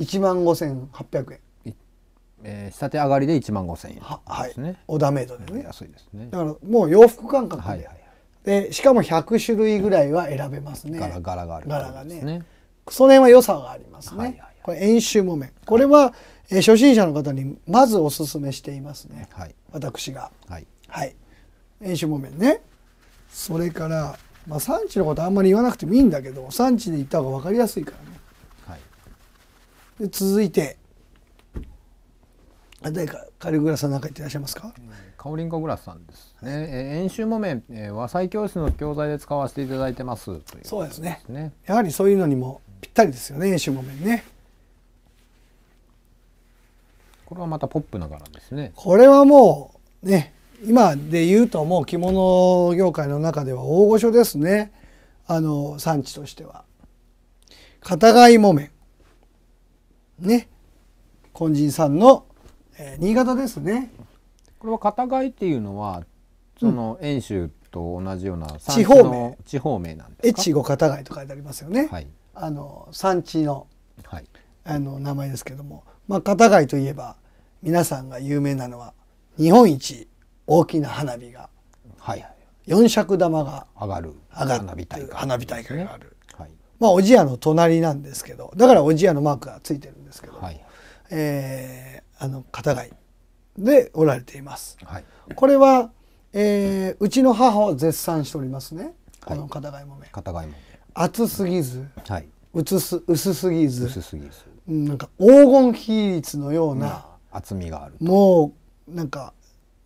S1: 1万5800円えー、仕立て上がりで1万5000円、ね、ははいオーダーメイドでね、安いですねだからもう洋服感覚で,、はいはい、でしかも100種類ぐらいは選べますね柄柄がある柄がね、その辺は良さがありますね、はいはいはい、これ演習木綿これは、えー、初心者の方にまずおすすめしていますね、はい、私がはい、はい演習木綿ねそれから、まあ、産地のことあんまり言わなくてもいいんだけど産地で言った方が分かりやすいからね、はい、で続いて誰かカリグラさんなんか言ってらっし
S2: ゃいますか、うん、カオリンコグラスさんですね、はい、え演習木綿、えー、和裁教室の教材で使わせていただいてますいう、ね、そうですねね、
S1: やはりそういうのにもぴったりですよね、うん、演習木綿ねこれはまたポップな柄ですねこれはもうね今で言うともう着物業界の中では大御所ですねあの産地としては。片貝木綿ね金人さんの、えー、新潟ですね。
S2: これは片貝っていうのはその遠州と同じような地方名地方名なんで
S1: す越後片貝と書いてありますよね。はい、あの産地の、はい、あの名前ですけども、まあ片貝といえば皆さんが有名なのは日本一大きな花火が、はい、四尺玉が
S2: 上がる上がる花火大会花火大会がある、
S1: はい、まあおじやの隣なんですけどだからおじやのマークがついてるんですけど、はい、えー、あの片貝でおられています、はい、これは、えー、うちの母を絶賛しておりますねこの片貝もめ片貝も厚すぎず、はい、薄す薄すぎず薄すぎずなんか黄金比率のような、厚みがあるもうなんか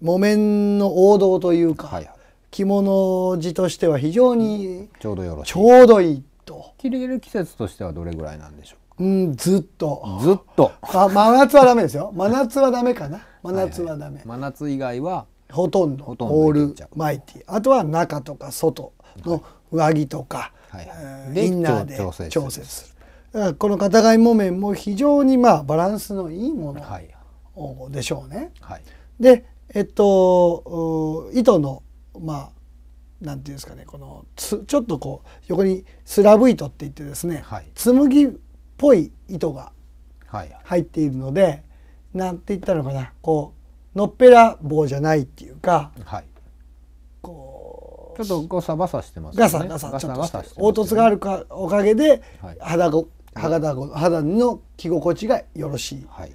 S1: 木綿の王道というか、はい、着物地としては非常に、
S2: ちょうどよろしいちょ
S1: うどいい
S2: と着れる季節としてはどれぐらいなんでしょ
S1: ううん、ずっとずっとあ真夏はダメですよ真夏はダメかな真夏はダメ、はいはい、真夏以外はほとんどほとんどオールマイティあとは中とか外の上着とか、はいはいインナーで調節するだこの片貝木綿も非常にまあバランスのいいものでしょうね、はい、でえっと糸のまあなんていうんですかねこのつちょっとこう横にスラブ糸って言ってですね、はい、紬っぽい糸が入っているので、はい、なんて言ったのかなこうのっぺら棒じゃないっていうか、はい、こうちょっとガサばサしてますねガサガサちょっと、凹凸があるかおかげで肌ご、肌ご肌の着心地がよろしい、はい、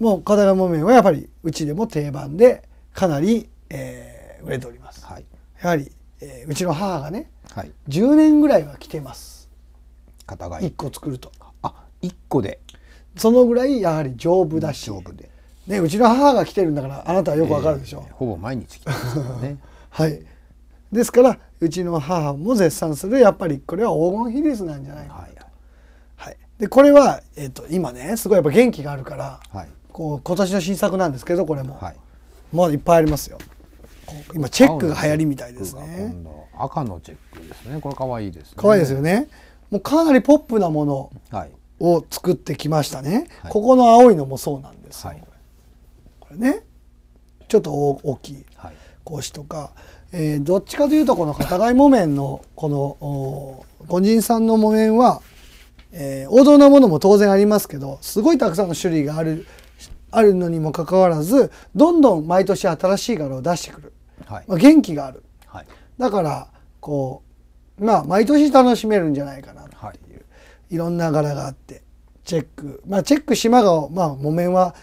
S1: もう片側木綿はやっぱりうちでも定番で。かなり、えー、売れております、はい、やはり、えー、うちの母がね、はい、10年ぐらいは着てます肩が1個作るとあ1個でそのぐらいやはり丈夫だし丈夫で、ね、うちの母が着てるんだからあなたはよくわかるでしょう、えー、ほぼ毎日着てますね はいですからうちの母も絶賛するやっぱりこれは黄金比率なんじゃないかと、はいはい、でこれは、えーと今ねすごいやっぱ元気があるから、はい、こう今年の新作なんですけどこれも、はい、まだいっぱいありますよ今チェックが流行りみたいですね赤のチェックですねこれ可愛いですね可愛いですよねもうかなりポップなものを作ってきましたね、はい、ここの青いのもそうなんですよ、はい、これねちょっと大きい格子とか、はい、えー、どっちかというとこの片貝木綿のこの五人さんの木綿は、えー、王道なものも当然ありますけどすごいたくさんの種類があるあるのにもかかわらずどんどん毎年新しい柄を出してくる、はい、まあ、元気がある、はい、だからこうまあ毎年楽しめるんじゃないかなっていう、はい、いろんな柄があってチェックまあチェック島がまあ木綿は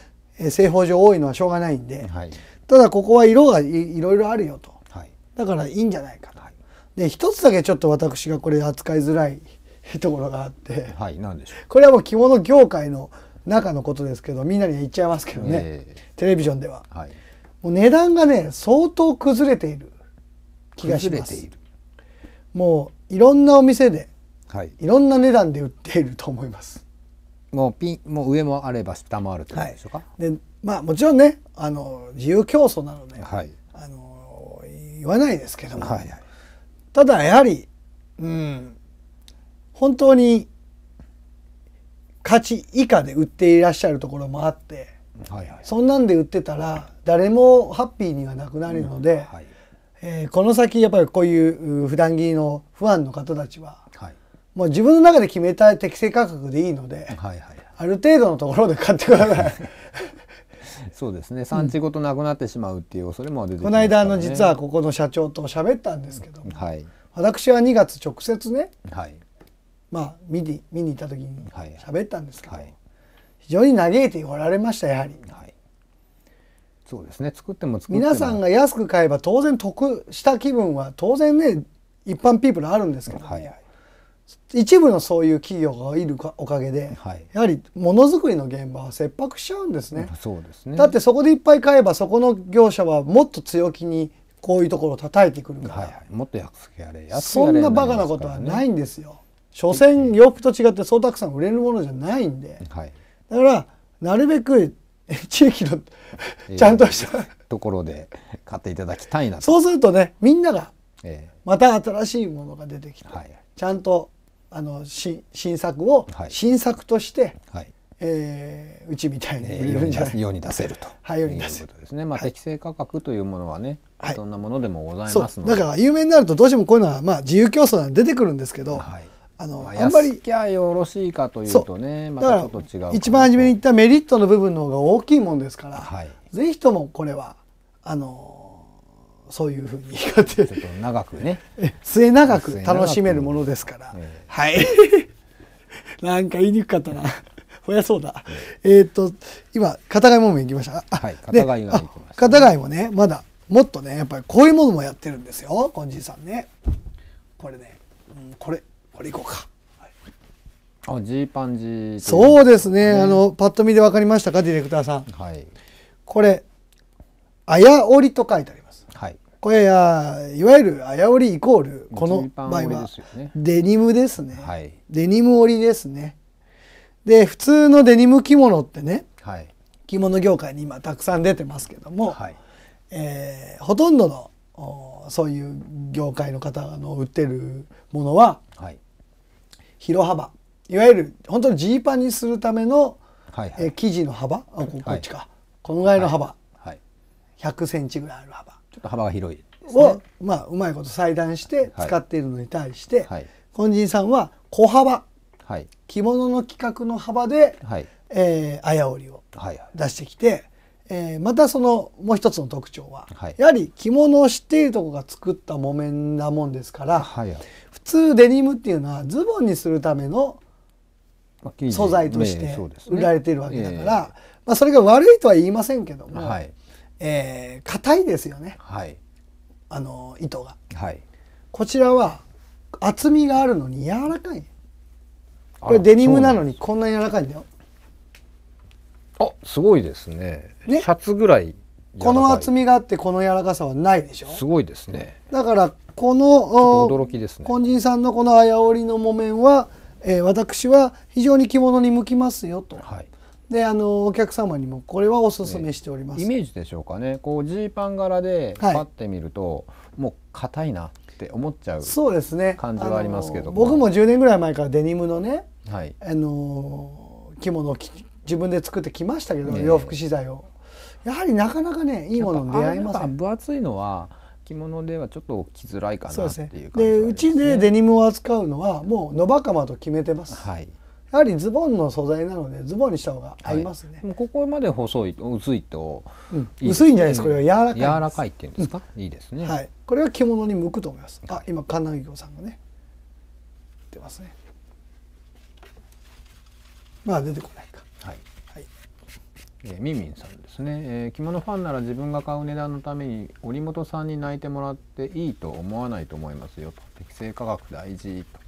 S1: 製法上多いのはしょうがないんで、はい、ただここは色がいろいろあるよと、はい、だからいいんじゃないかと。で一つだけちょっと私がこれ扱いづらいところがあって、はい、でしょうこれはもう着物業界の中のことですけどみんなに言っちゃいますけどね、えー、テレビジョンでは、はい、もう値段がね相当崩れている気がしますもういろんなお店で、はい、いろんな値段で売っていると思いますもうピンもう上もあれば下もあるってことでしょうか、はい、でまあもちろんねあの自由競争なので、はい、あの言わないですけども、はいはい、ただやはりうん本当に価値以下で売っていらっしゃるところもあって、はいはい、そんなんで売ってたら誰もハッピーにはなくなるので、うんはい、えー、この先やっぱりこういう普段着のファンの方たちは、はい、もう自分の中で決めた適正価格でいいので、はいはい、ある程度のところで買ってください。
S2: そうですね産地ごとなくなってしまうっていう恐れも出てきます、ね、この間の実はこ
S1: この社長と喋ったんですけどはい、私は2月直接ね、はい、まあ、見に見に行った時に喋ったんですけど、はい、非常に嘆いておられましたやはり、はい、そうですね作っても作っても皆さんが安く買えば当然得した気分は当然ね一般ピープルあるんですけど、はいはい、一部のそういう企業がいるおかげで、はい、やはりものづくりの現場は切迫しちゃうんですねそうですねだってそこでいっぱい買えばそこの業者はもっと強気にこういうところを叩いてくるから、はいはい、
S2: もっと安くやれ安くやれ、そんなバ
S1: カなことはないんですよ所詮洋服と違ってそうたくさん売れるものじゃないんで、はい、だからなるべく地域のちゃんとした
S2: ところで買っていただきたいなそう
S1: するとねみんながまた新しいものが出てきて、はい、ちゃんとあの新作を新作として、はい、えー、うちみたいに売れるんじゃない、えー、世に
S2: 出せると、はい、世に出せる
S1: とですね、まあ、適正価
S2: 格というものはね、はい、そんなものでもございますのでだか
S1: ら有名になるとどうしてもこういうのは、まあ、自由競争な出てくるんですけど、はい
S2: あのあんまりきゃよろしいかというとねまたちょっと違う一
S1: 番初めに言ったメリットの部分の方が大きいもんですから、はい、ぜひともこれはあのそういうふうに言いちょっと長くね 末長く楽しめるものですから、えー、はい なんか言いにくかったな。ほやそうだ。えっ、と、今、片貝もも行きました。
S2: はい、片貝が行きました、
S1: ね、片貝もね、まだ、もっとね、やっぱりこういうものもやってるんですよ、金じさんね。これね、うん、これ、これいこうか
S2: あジーパンジーそうです
S1: ね、うん、あのパッと見でわかりましたかディレクターさん、はい、これ「あやおり」と書いてあります、はい、これやいわゆる「あやおり」イコールこの場合はデニムですね、はい、デニム織ですねで普通のデニム着物ってね、はい、着物業界に今たくさん出てますけども、はいえー、ほとんどのそういう業界の方の売ってるものは広幅いわゆる本当にジーパンにするための、はいはい、え生地の幅あこっちか、はい、このぐらいの幅、はいはい、100センチぐらいある幅
S2: ちょっと幅が広い、ね、
S1: を、まあ、うまいこと裁断して使っているのに対して、金人さんは小幅、着物の規格の幅で、はい、えー、綾織を出してきて、はいはいえー、またそのもう一つの特徴は、はい、やはり着物を知っているとこが作った木綿なもんですから、はいはい、通デニムっていうのはズボンにするための素材として売られているわけだから、まあ、それが悪いとは言いませんけども、はいえー、硬いですよね、はい、あの糸が、はい、こちらは厚みがあるのに柔らかいこれデニムなのにこんな柔らかいんだよあすごいですねねシャツぐらいこの厚みがあってこの柔らかさはないでしょすごいですねだからこの驚きですね金人さんのこのあやおりの木綿は、えー、私は非常に着物に向きますよと。はいであのお客様にも
S2: これはおすすめしております、ね、イメージでしょうかねこうジーパン柄でパってみると、はい、もう硬いなって思っちゃうそうですね感じはありますけど僕
S1: も10年ぐらい前からデニムのね、はい、あの着物を自分で作ってきましたけど、ね、洋服資材をやはりなかなかねいいものに出会いませ
S2: ん分厚いのは着物ではちょっと着づらいかなっていう感じで、す、ね、
S1: でうちでデニムを扱うのはもう野バカマと決めてます、はい、やはりズボンの素材なのでズボンにした方が合います
S2: ね、はい、ここまで細い薄いと、うん、薄いんじゃないですこれは柔らかい柔らかいっていうんですか、うん、いいですね、は
S1: い、これは着物に向くと思いますあ今金魚さんがね出ますねまあ出てこない
S2: えー、みみんさんですね、えー、着物ファンなら自分が買う値段のために織本さんに泣いてもらっていいと思わないと思いますよと適正価格大事と、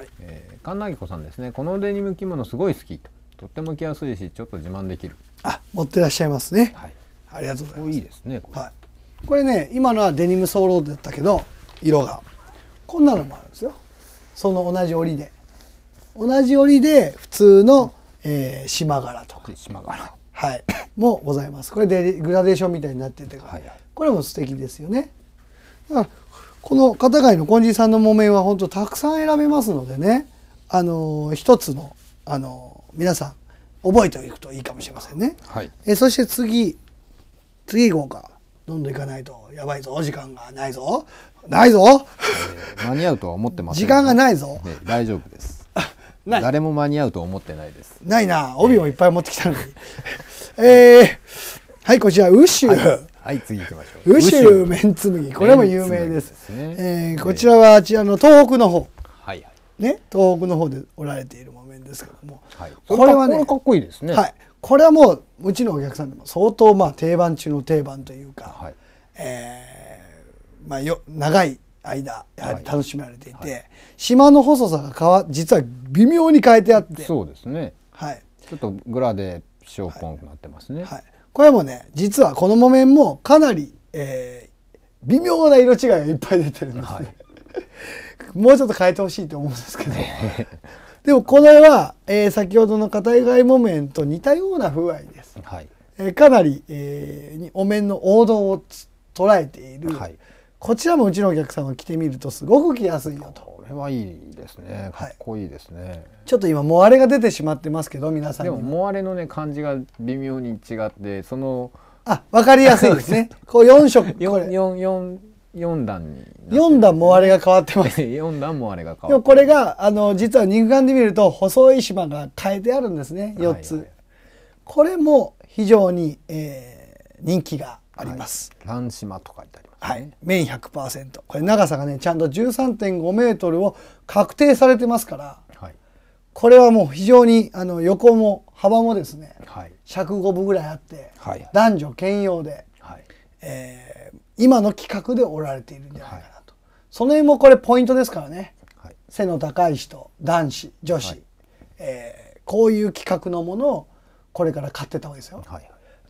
S2: はいえー、神奈子さんですねこのデニム着物すごい好きととっても着やすいしちょっと自慢できる
S1: あ持ってらっしゃいますね、はい、
S2: ありがとうございますいいですねこれ,、は
S1: い、これね今のはデニムソーローだったけど色がこんなのもあるんですよその同じ織で同じ織で普通の、えー、島柄とか島柄はい、もございます。これでグラデーションみたいになってて、はいこれも素敵ですよね。だからこの片貝の金じさんの木綿は本当たくさん選べますのでね、あの一つのあの皆さん覚えておくといいかもしれませんね。はい、えそして次次行こうか。どんどん行かないとやばいぞお時間がないぞ
S2: ないぞ、えー、間に合うとは思ってます、時間がないぞ、大丈夫です
S1: 誰も間に合うと思ってないですないな帯もいっぱい持ってきたのに えー、はいこちらウッシュ、はい、はい、次行きましょうウッシュメンツ麦これも有名ですですね、ねえー、こちらはあちらの東北の方はいはいね、東北の方でおられている木綿ですけども、はい、これはねかっこいいですね、はい、これはもううちのお客さんでも相当まあ定番中の定番というか、はいえーまあ、よ長い間やはり楽しめられていて、はいはい、島の細さが変わ実は微妙に変えてあってそうですね、はい、ちょっ
S2: とグラデーションっぽくなってますね、はい、
S1: これもね実はこの木綿もかなり、えー、微妙な色違いがいっぱい出てるんです、ね、はい、もうちょっと変えてほしいと思うんですけど でもこれは、えー、先ほどの片以外木綿と似たような風合いです、はいえー、かなり、えー、お面の王道を捉えている、はいこちらもうちのお客さんが着てみるとすごく着やすいよと。これはいいですね。かっこいいですね。はい、ちょっと今もわれが出てしまってますけど皆さんでも
S2: もわれのね感じが微妙に違ってそのあわかりやすいですね。
S1: こう四色四四四
S2: 四段に、ね、
S1: 4段もあれが変わってます4 段
S2: もあれが変わってこ
S1: れがあの実は肉眼で見ると細い島が変えてあるんですね4つ、はいはい、これも非常に、えー、人気があります、はい、島と書いてはい、面100%これ長さがねちゃんと13.5メートルを確定されてますから、はい、これはもう非常にあの横も幅もですね、はい、105分ぐらいあって、はい、男女兼用で、はい、えー、今の規格でおられているんじゃないかなと、その辺もこれポイントですからね、背の高い人男子女子、はい、えー、こういう規格のものをこれから買ってた方がいいですよ。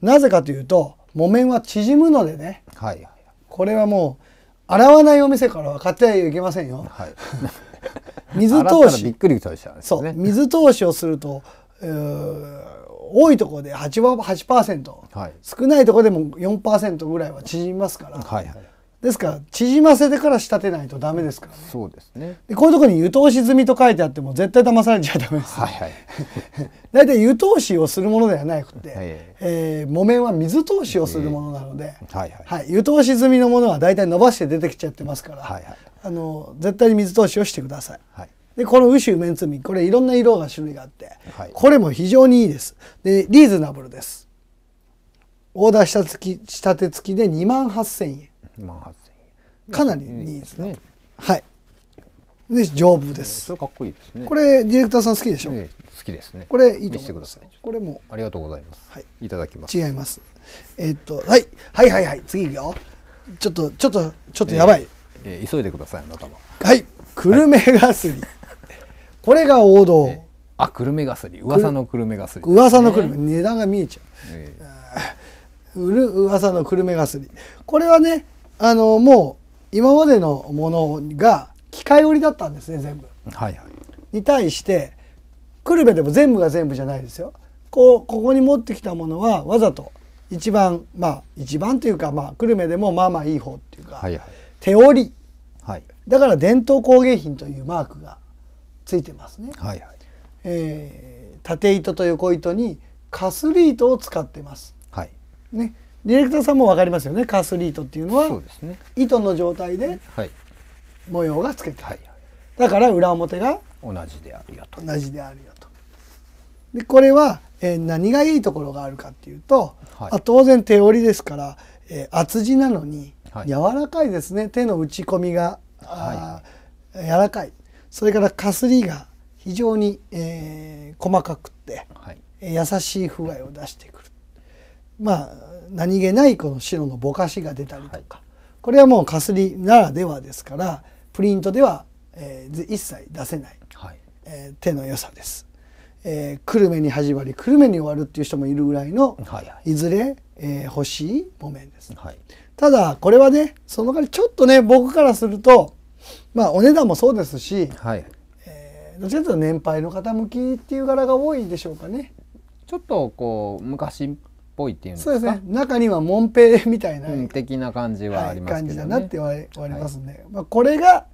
S1: なぜかというと木綿は縮むのでね、はいこれはもう洗わないお店からは買ってはいけませんよ。はい、水通しびっくりした、ね、そう水通しをすると、えー、多いところで 8%, 8%、はい、少ないところでも4%ぐらいは縮みますから、はいはい、ですから縮ませてから仕立てないとダメですから、ね、
S2: そうですね
S1: でこういうとこに湯通し済みと書いてあっても絶対騙されちゃダメです、はいはい、大体湯通しをするものではなくて、え木綿は水通しをするものなので、はいはい湯通し済みのものは大体伸ばして出てきちゃってますから、はいあの絶対に水通しをしてください、はいでこの「ウシ綿メンこれいろんな色が種類があって、はい、これも非常にいいですでリーズナブルですオーダーしたき仕立て付きで2万8000円万八円。かなりいいですね。はい。で丈夫です。かっこいいですね。これディレクターさん好きでしょ。好きですね。これいいと思います。これも
S2: ありがとうございます。はい。いただきます。違
S1: います。えっとはいはいはいはい次いくよ。ちょっとちょっとちょっとやばい。
S2: え急いでくださいあなた
S1: はい。クルメガスリ。これが王道。
S2: あクルメガスリ噂のクルメガスリ。噂
S1: のクルメ値段が見えちゃう。う噂のクルメガスリ。これはね。あのもう今までのものが機械織りだったんですね全部。はいはい、に対して久留米でも全部が全部じゃないですよ。こうここに持ってきたものはわざと一番まあ一番というかまあ久留米でもまあまあいい方っていうか、はいはい、手織り、はい、だから伝統工芸品というマークがついてますね。はいはいえー、縦糸と横糸にかすり糸を使ってます。はい、ね、ディレクターさんも分かりますよねカスリートっていうのはそうです、ね、糸の状態で模様がつけて、はい、だから裏表が
S2: 同じであるよと同じであるよと
S1: でこれは、えー、何がいいところがあるかっていうと、はい、あ当然手織りですから、えー、厚地なのに柔らかいですね、はい、手の打ち込みが、はい、柔らかいそれからかすりが非常に、えー、細かくって、はい、優しい風合いを出してくるまあ何気ないこの白のぼかしが出たりとか、はい、これはもうかすりならではですからプリントでは、えー、一切出せない、はい、えー、手の良さです。えー、久留米に始まり久留米に終わるっていう人もいるぐらいの、はいはい、いずれ、えー、欲しい木綿です、はい、ただこれはねその代わりちょっとね僕からするとまあお値段もそうですし、はいえー、どちらかというと年配の方向きっていう柄が多いでしょうかね。ちょっとこう昔ぽいっていうんですかそうですね中にはもんぺみたいな、うん、的
S2: な感じはありますね、はい、感じだ
S1: なって言われはわりますね、はい、まあ、これが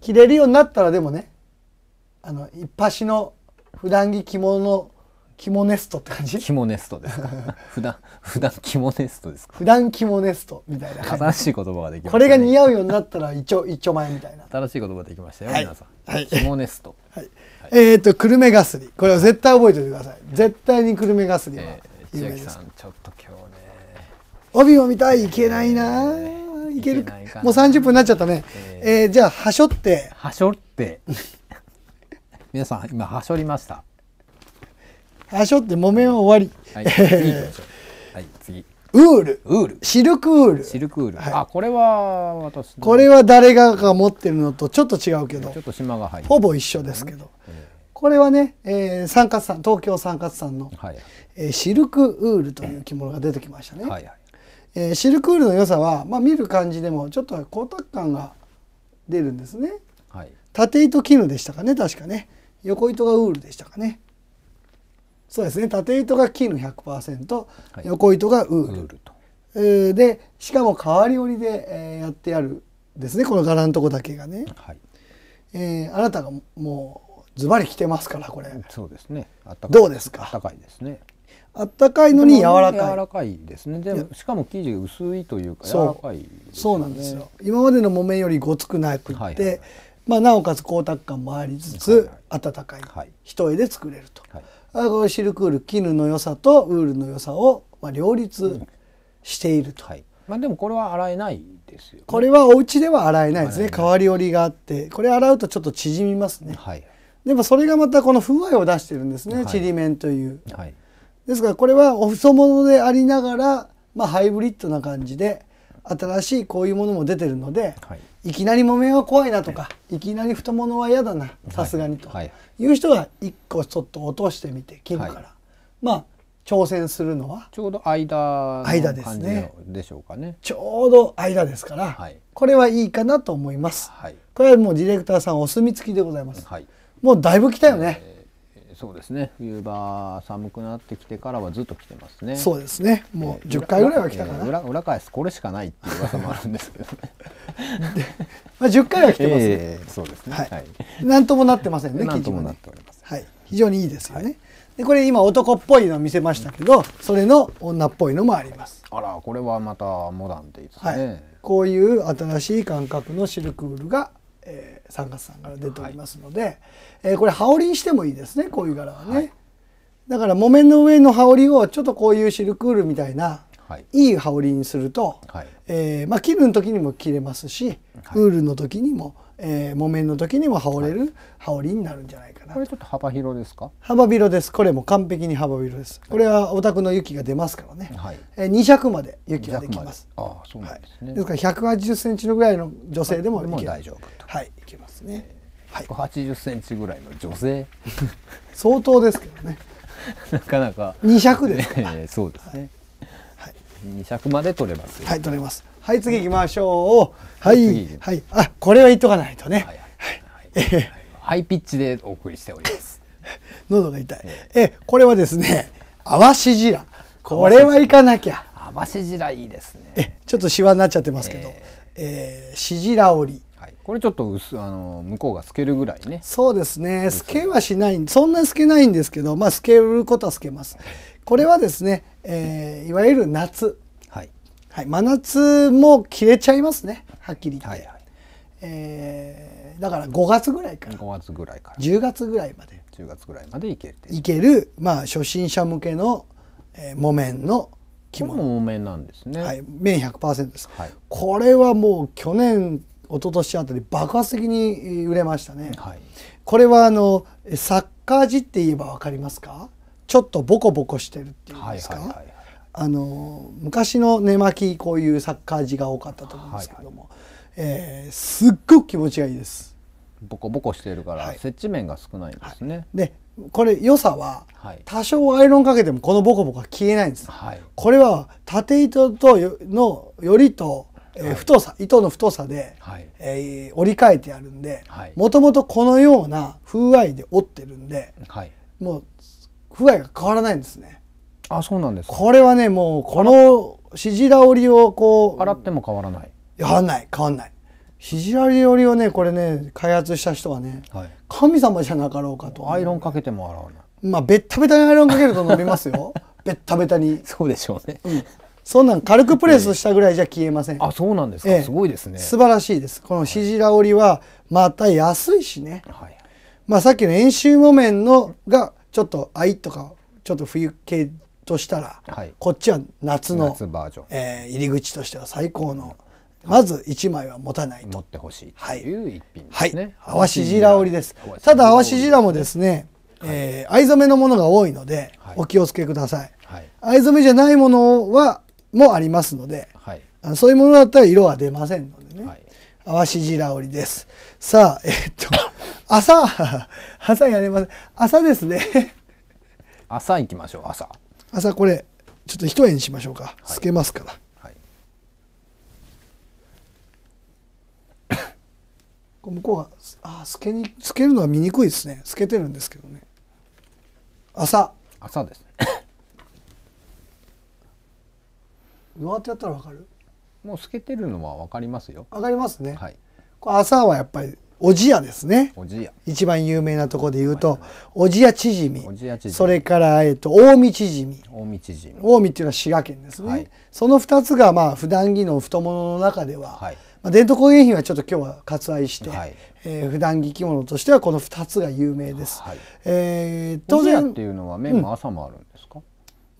S1: 着れるようになったらでもねあの一発の普段着着物キモネストって感じキモネストですか
S2: 普段普段キモネストですか
S1: 普段キモネスト
S2: みたいな正しい言葉ができましね、これが
S1: 似合うようになったら一丁一丁前みたい
S2: な正しい言葉できましたよ、はい、皆さん、はい、キモネスト、はい、は
S1: い、えっと久留米ガスリこれは絶対覚えておいてください絶対に久留米ガスリは、えー
S2: 有名さんちょっと今日ね
S1: 帯を見たいいけないな、えー、いけるもう30分になっちゃったね、えー、えー、じゃあはしょってはし
S2: ょって 皆さん今はしょりました
S1: はしょって木綿は終わり、はい、いいはい、次ウールウールシルクウールシルクウール、はい、あこれは私これは誰がが持ってるのとちょっと違うけどちょっと島が入るほぼ一緒ですけど、えー、これはね、えー、三勝さん東京三勝さんの、はいえシルクウールという着物が出てきましたね。はいはい、えー、シルクウールの良さは、まあ、見る感じでもちょっと光沢感が出るんですね。はい、縦糸絹でしたかね確かね横糸がウールでしたかね。そうですね縦糸が絹100%、はい、横糸がウール。ウールとでしかも変わり織りで、えー、やってあるですねこの柄のとこだけがね。はい、えー、あなたがもうズバリ着てますからこれ。そうですね。どうですか。高いですね。あったかいのに柔らかい柔らかいですねでもしかも生地が薄いというか柔らかい、ね、そうなんですよ今までの木綿よりごつくなくって、はいはいはい、まあ、なおかつ光沢感もありつつ、はい、暖かい、はい、一重で作れると、はい、あこのシルクール絹の良さとウールの良さを、まあ、両立していると、うん、はいまあ、でもこれは洗えないですよ、ね、これはお家では洗えないですね変わり折りがあってこれ洗うとちょっと縮みますね、はい、でもそれがまたこの風合いを出してるんですね、ちりめんという。はいですからこれはおふ物でありながら、まあ、ハイブリッドな感じで新しいこういうものも出てるので、はい、いきなり木綿は怖いなとか、い、きなり太ももは嫌だなさすがにと、いう人は1個ちょっと落としてみて金から、はい、まあ挑戦するのはちょうど間間ですねでしょうかねちょうど間ですから、はい、これはいいかなと思います、はい、これはもうディレクターさんお墨付きでございます、はい、もうだいぶ来たよね、えー
S2: そうですね冬場寒くなってきてからはずっと来てますねそうですね
S1: もう10回ぐらいは来たかな、
S2: 裏裏返すこれしかないっていう噂もあるんですけどね
S1: まあ、10回は来てますね、
S2: えー、そうですねは
S1: い、はい、なんともなってませんねなんともなっております、はい、非常にいいですよね、はい、でこれ今男っぽいの見せましたけど、それの女っぽいのもありますあらこれはまたモダンでいいですね、はい、こういう新しい感覚のシルクールがえー、三月さんから出ておりますので、はい、えー、これ羽織にしてもいいですねこういう柄はね、はい、だから木綿の上の羽織をちょっとこういうシルクールみたいな、はい、いい羽織にすると、はい、えー、まあ、気分の時にも着れますし、ウールの時にも、えー、木綿の時にも羽織れる羽織になるんじゃないかな、これちょっと幅広ですか幅広ですこれも完璧に幅広ですこれはお宅の雪が出ますからね、はい、えー、2尺まで雪ができますあそうなんです、ね,、はい、ですから1 8 0ンチのぐらいの女性でもいけ大丈夫ですね。
S2: はい、1 8センチぐらいの女性
S1: 相当ですけどね。な
S2: かなか二尺ですね。そうですね。はい、二尺まで取れます、
S1: はい、取れます。はい、次行きましょう。はい、はい、あ、これは言っとかないとね。はい、はい、ハイピッチでお
S2: 送りしております。
S1: 喉が痛い。え、これはですね、淡しじら。これは行かなきゃ。淡
S2: しじらいいです
S1: ね。ちょっとシワになっちゃってますけど、えー、しじら織り。これちょっと薄あの向こうが透けるぐらいねそうですね透けはしないそんなに透けないんですけどまあ透けることは透けますこれはですね、えー、いわゆる夏、はいはい、真夏も切れちゃいますねはっきり言って、はいはい、えー、だから5月ぐら
S2: いから5月ぐらいから
S1: 10月ぐらいま
S2: で10月ぐらいまでいける
S1: いける、まあ、初心者向けの、えー、木綿の着物木綿なんですね、はい、綿100%です、はい、これはもう去年一昨年あたり爆発的に売れましたね、はい、これはあのサッカー字って言えば分かりますかちょっとボコボコしてるっていうんですか、はいはいはい、あの昔の寝巻きこういうサッカー字が多かったと思うんですけども、はいはい、えー、すっごく気持ちがいいですボコボコしてるから、接地面が少ないですね、はい、でこれ良さは、多少アイロンかけてもこのボコボコは消えないんです、はい、これは縦糸とのよりとえー、太さ糸の太さで、はい、えー、折り替えてあるんでもともとこのような風合いで折ってるんで、はい、もう風合いが変わらないんですね。あそうなんです、か。これはねもうこのしら折りをこう洗っても変わらない変わんない変わんないしら折りをねこれね開発した人はね、はい、神様じゃなかろうかとアイロンかけても洗わないまあベッタベタにアイロンかけると伸びますよ ベッタベタにそうでしょうね、うん、そんなん軽くプレスしたぐらいじゃ消えません。あ、そうなんですか。すごいですね。素晴らしいです。このシジラ織はまた安いしね。はい、まあさっきの円周木綿のがちょっと藍とかちょっと冬系としたら、はい、こっちは夏の夏バージョン、えー、入り口としては最高の。まず一枚は持たないと持ってほしいという一品ですね。はい、はい、淡白織です。ただ泡しじらもですね、はい、えー、藍染めのものが多いので、はい、お気をつけください。はい、藍染めじゃないものはもありますので、はい、あのそういうものだったら色は出ませんのでね。はい、淡しじら織です。さあ、えっと、朝、朝やれません。朝ですね
S2: 朝行きましょう、朝。
S1: 朝これ、ちょっと一重にしましょうか。透けますから。向こうはあ透けに透けるのは見にくいですね透けてるんですけどね朝朝ですねどうやってやったらわかるもう透けてるのはわかりますよわかりますね、はい、これ朝はやっぱりおじやですねおじや一番有名なところで言うと、はい、おじや縮みそれから、えっと、近江縮み近江縮み近江っていうのは滋賀県ですね、はい、その2つがまあ普段着の太ものの中では、はいまあ、伝統工芸品はちょっと今日は割愛して、はいえー、普段着着物としてはこの2つが有名です、はいえー、当然って
S2: いうのは面も朝もあるんですか、うん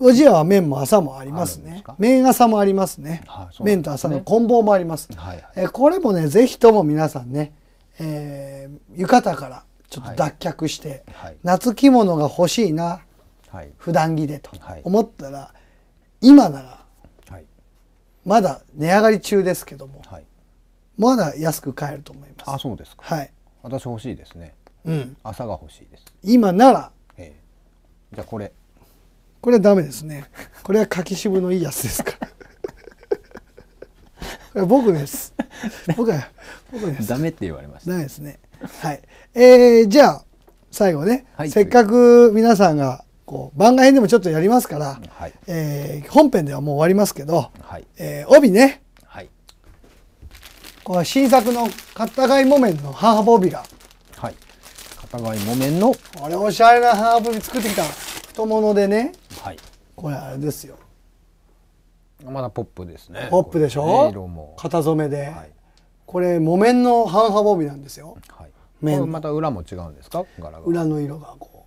S1: おじやは麺も朝もありますね麺朝もありますね、はあすね、麺と朝の棍棒もあります、はい、えこれもねぜひとも皆さんね、えー、浴衣からちょっと脱却して、はい、夏着物が欲しいな、はい、普段着でと思ったら、今なら、はい、まだ値上がり中ですけども、はい、まだ安く買えると思いますあそうですかはい
S2: 私欲しいですねうん朝が欲しいです
S1: 今なら
S2: じゃあこれ
S1: これはダメですねこれは柿渋のいいやつですから 僕です僕は
S2: 僕ですダメって言われま
S1: したダメですねはいえー、じゃあ最後ね、はい、せっかく皆さんがこう番外編でもちょっとやりますから、はい、えー、本編ではもう終わりますけど、はい、えー、帯ね、はい、これ新作の「カッタガイ木綿」のハーハ帯がはいカッタガイ木綿のあれおしゃれなハーハ帯作ってきた太ももでねはい、これあれですよ
S2: まだポップですねポップでしょ、ね、色も
S1: 型染めで、はい、これ木綿の半幅帯なんですよ、は
S2: い、面
S1: また裏も違うんですか裏の色がこ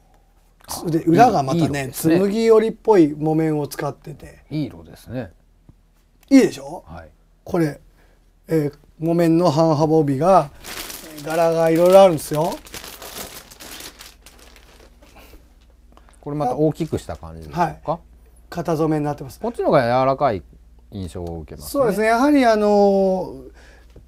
S1: うで裏がまたね紬よりっぽい木綿を使ってていい色ですねいいでしょ、はい、これ、えー、木綿の半幅帯が柄がいろいろあるんですよこれ
S2: また大きくした感
S1: じですか、はい、型染めになってますこっちの方が柔らかい印象を受けます、ね、そうですねやはりあの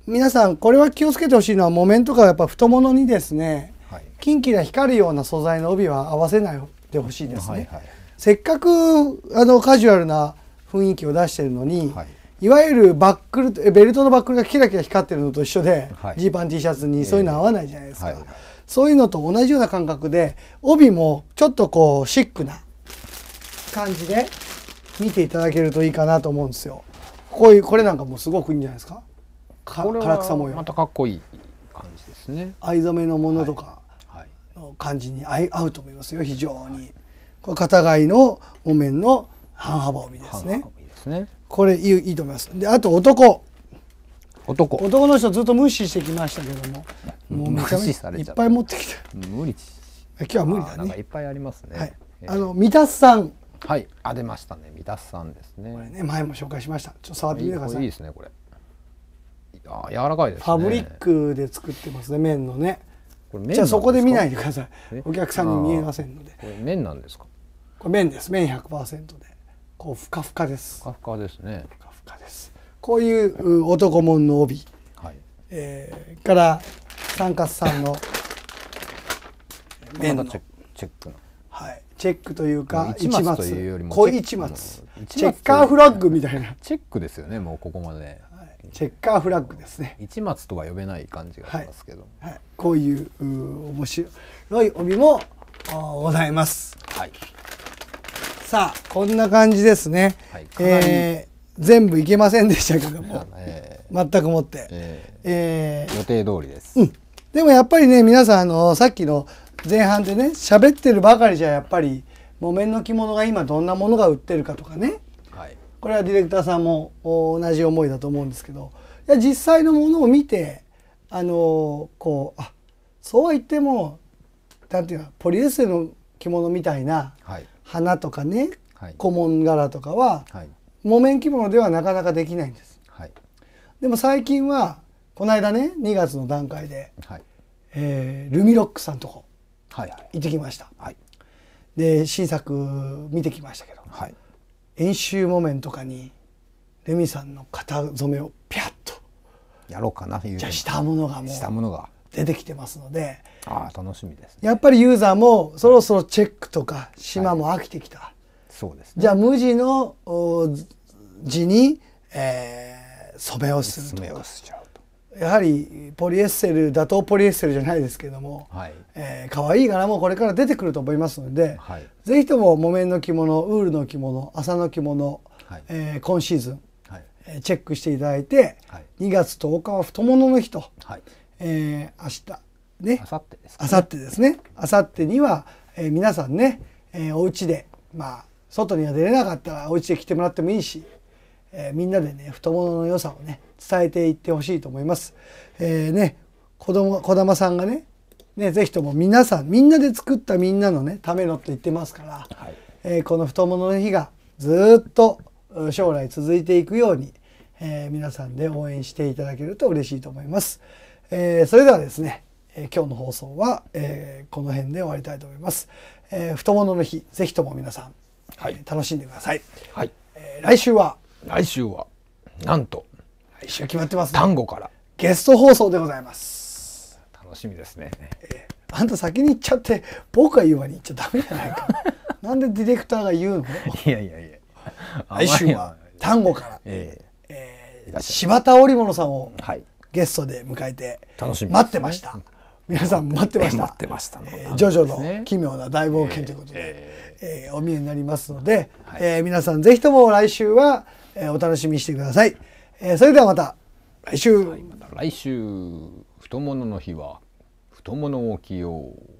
S1: 皆さんこれは気をつけてほしいのは木綿とかやっぱ太ももにですね、はい、キンキラ光るような素材の帯は合わせないでほしいですね、はいはい、せっかくあのカジュアルな雰囲気を出してるのに、はいいわゆるバックルベルトのバックルがキラキラ光ってるのと一緒でジー、はい、パン T シャツにそういうの合わないじゃないですか、えーはい、そういうのと同じような感覚で帯もちょっとこうシックな感じで見ていただけるといいかなと思うんですよ。こういうこれなんかもすごくいいんじゃないですか。か唐草模様。またかっこいい感じですね。藍染めのものとかの感じに合い合うと思いますよ非常に。これ片貝の木綿の半幅帯ですね。すねこれいいいいと思います。であと男男男の人ずっと無視してきましたけどももうめちゃめちゃいっぱい持ってきて無理今日は無理だねかいっぱいありますね、はいあの三田さん
S2: はいあ出ましたね三田さんですねこれね前も紹介しましたちょっと触ってみてくださいいいですねこれあ柔らかいです、ね、ファブリッ
S1: クで作ってますね麺のね
S2: じゃあそこで見ないでくだ
S1: さいお客さんに見えませんのでこれ麺なんですかこれ麺です麺100%でこうふかふかですふかふかですねこういう男門の帯、はいえー、から三勝さんの面のチェックの、はい、チェックというか一松というよりも小一松チェッカーフラッグみたいなチェッ
S2: クですよねもうここまで、は
S1: い、チェッカーフラッグですね一松とは呼べない感じがしますけど、はい、はい、こういうう面白い帯もございます、はい、さあこんな感じですね、はい、えー全部いけませんでしたけども、えー、全くもって、ええ
S2: ー、予定通りで
S1: す、うん、でもやっぱりね皆さんあのさっきの前半でね喋ってるばかりじゃやっぱり木綿の着物が今どんなものが売ってるかとかね、はい、これはディレクターさんも同じ思いだと思うんですけどいや実際のものを見てあのこうあそうは言ってもなんていうかポリエステルの着物みたいな、はい、花とかね、はい、古文柄とかは、はい、木綿着物ではなかなかできないんです、はい、でも最近はこの間ね2月の段階で、はい、えー、ルミロックさんとこはい行ってきました、はい、で新作見てきましたけど、はい、演習木綿とかにレミさんの型染めをピャッと
S2: やろうかなじゃあしたものがもうしたものが
S1: 出てきてますので
S2: あ楽しみです、
S1: ね、やっぱりユーザーもそろそろチェックとか島も飽きてきた、そうです、ね、じゃあ無地の地に、えー、染めをするとやはりポリエステル打倒ポリエステルじゃないですけども、はいえー、可愛い柄もこれから出てくると思いますので、はい、ぜひとも木綿の着物ウールの着物麻の着物、はい、えー、今シーズン、はいえー、チェックしていただいて、はい、2月10日は太ももの日と、はいえー、明日ね、あさってですね。あさってですね。あさってには、えー、皆さんね、えー、お家で、まあ、外には出れなかったらお家で来てもらってもいいし、えー、みんなでね太ももの良さをね伝えていってほしいと思います。えーね、子供児玉さんがねねぜひとも皆さんみんなで作ったみんなのねためのって言ってますから、はい、えー、この太ももの日がずっと将来続いていくように、えー、皆さんで応援していただけると嬉しいと思います。えー、それではですね、え今日の放送は、えこの辺で終わりたいと思います。え太ももの日ぜひとも皆さんはい、楽しんでください、はいえー、来週は来週はなんと来週決まってます、ね、単語からゲスト放送でございます
S2: 楽しみですね、え
S1: ー、あんた先に行っちゃって僕が言うわに行っちゃダメじゃないか なんでディレクターが言うのい
S2: やいやいや来週は単語から、えー
S1: え柴田織物さんをゲストで迎えて、楽しみ、待ってました、皆さん待ってました。待ってました、えー、ジョジョの奇妙な大冒険ということで、えーえーえー、お見えになりますので、はい、えー、皆さんぜひとも来週は、えー、お楽しみにしてください。えー、それではまた
S2: 来週、はい、また来週太ももの日は太ももを着よう。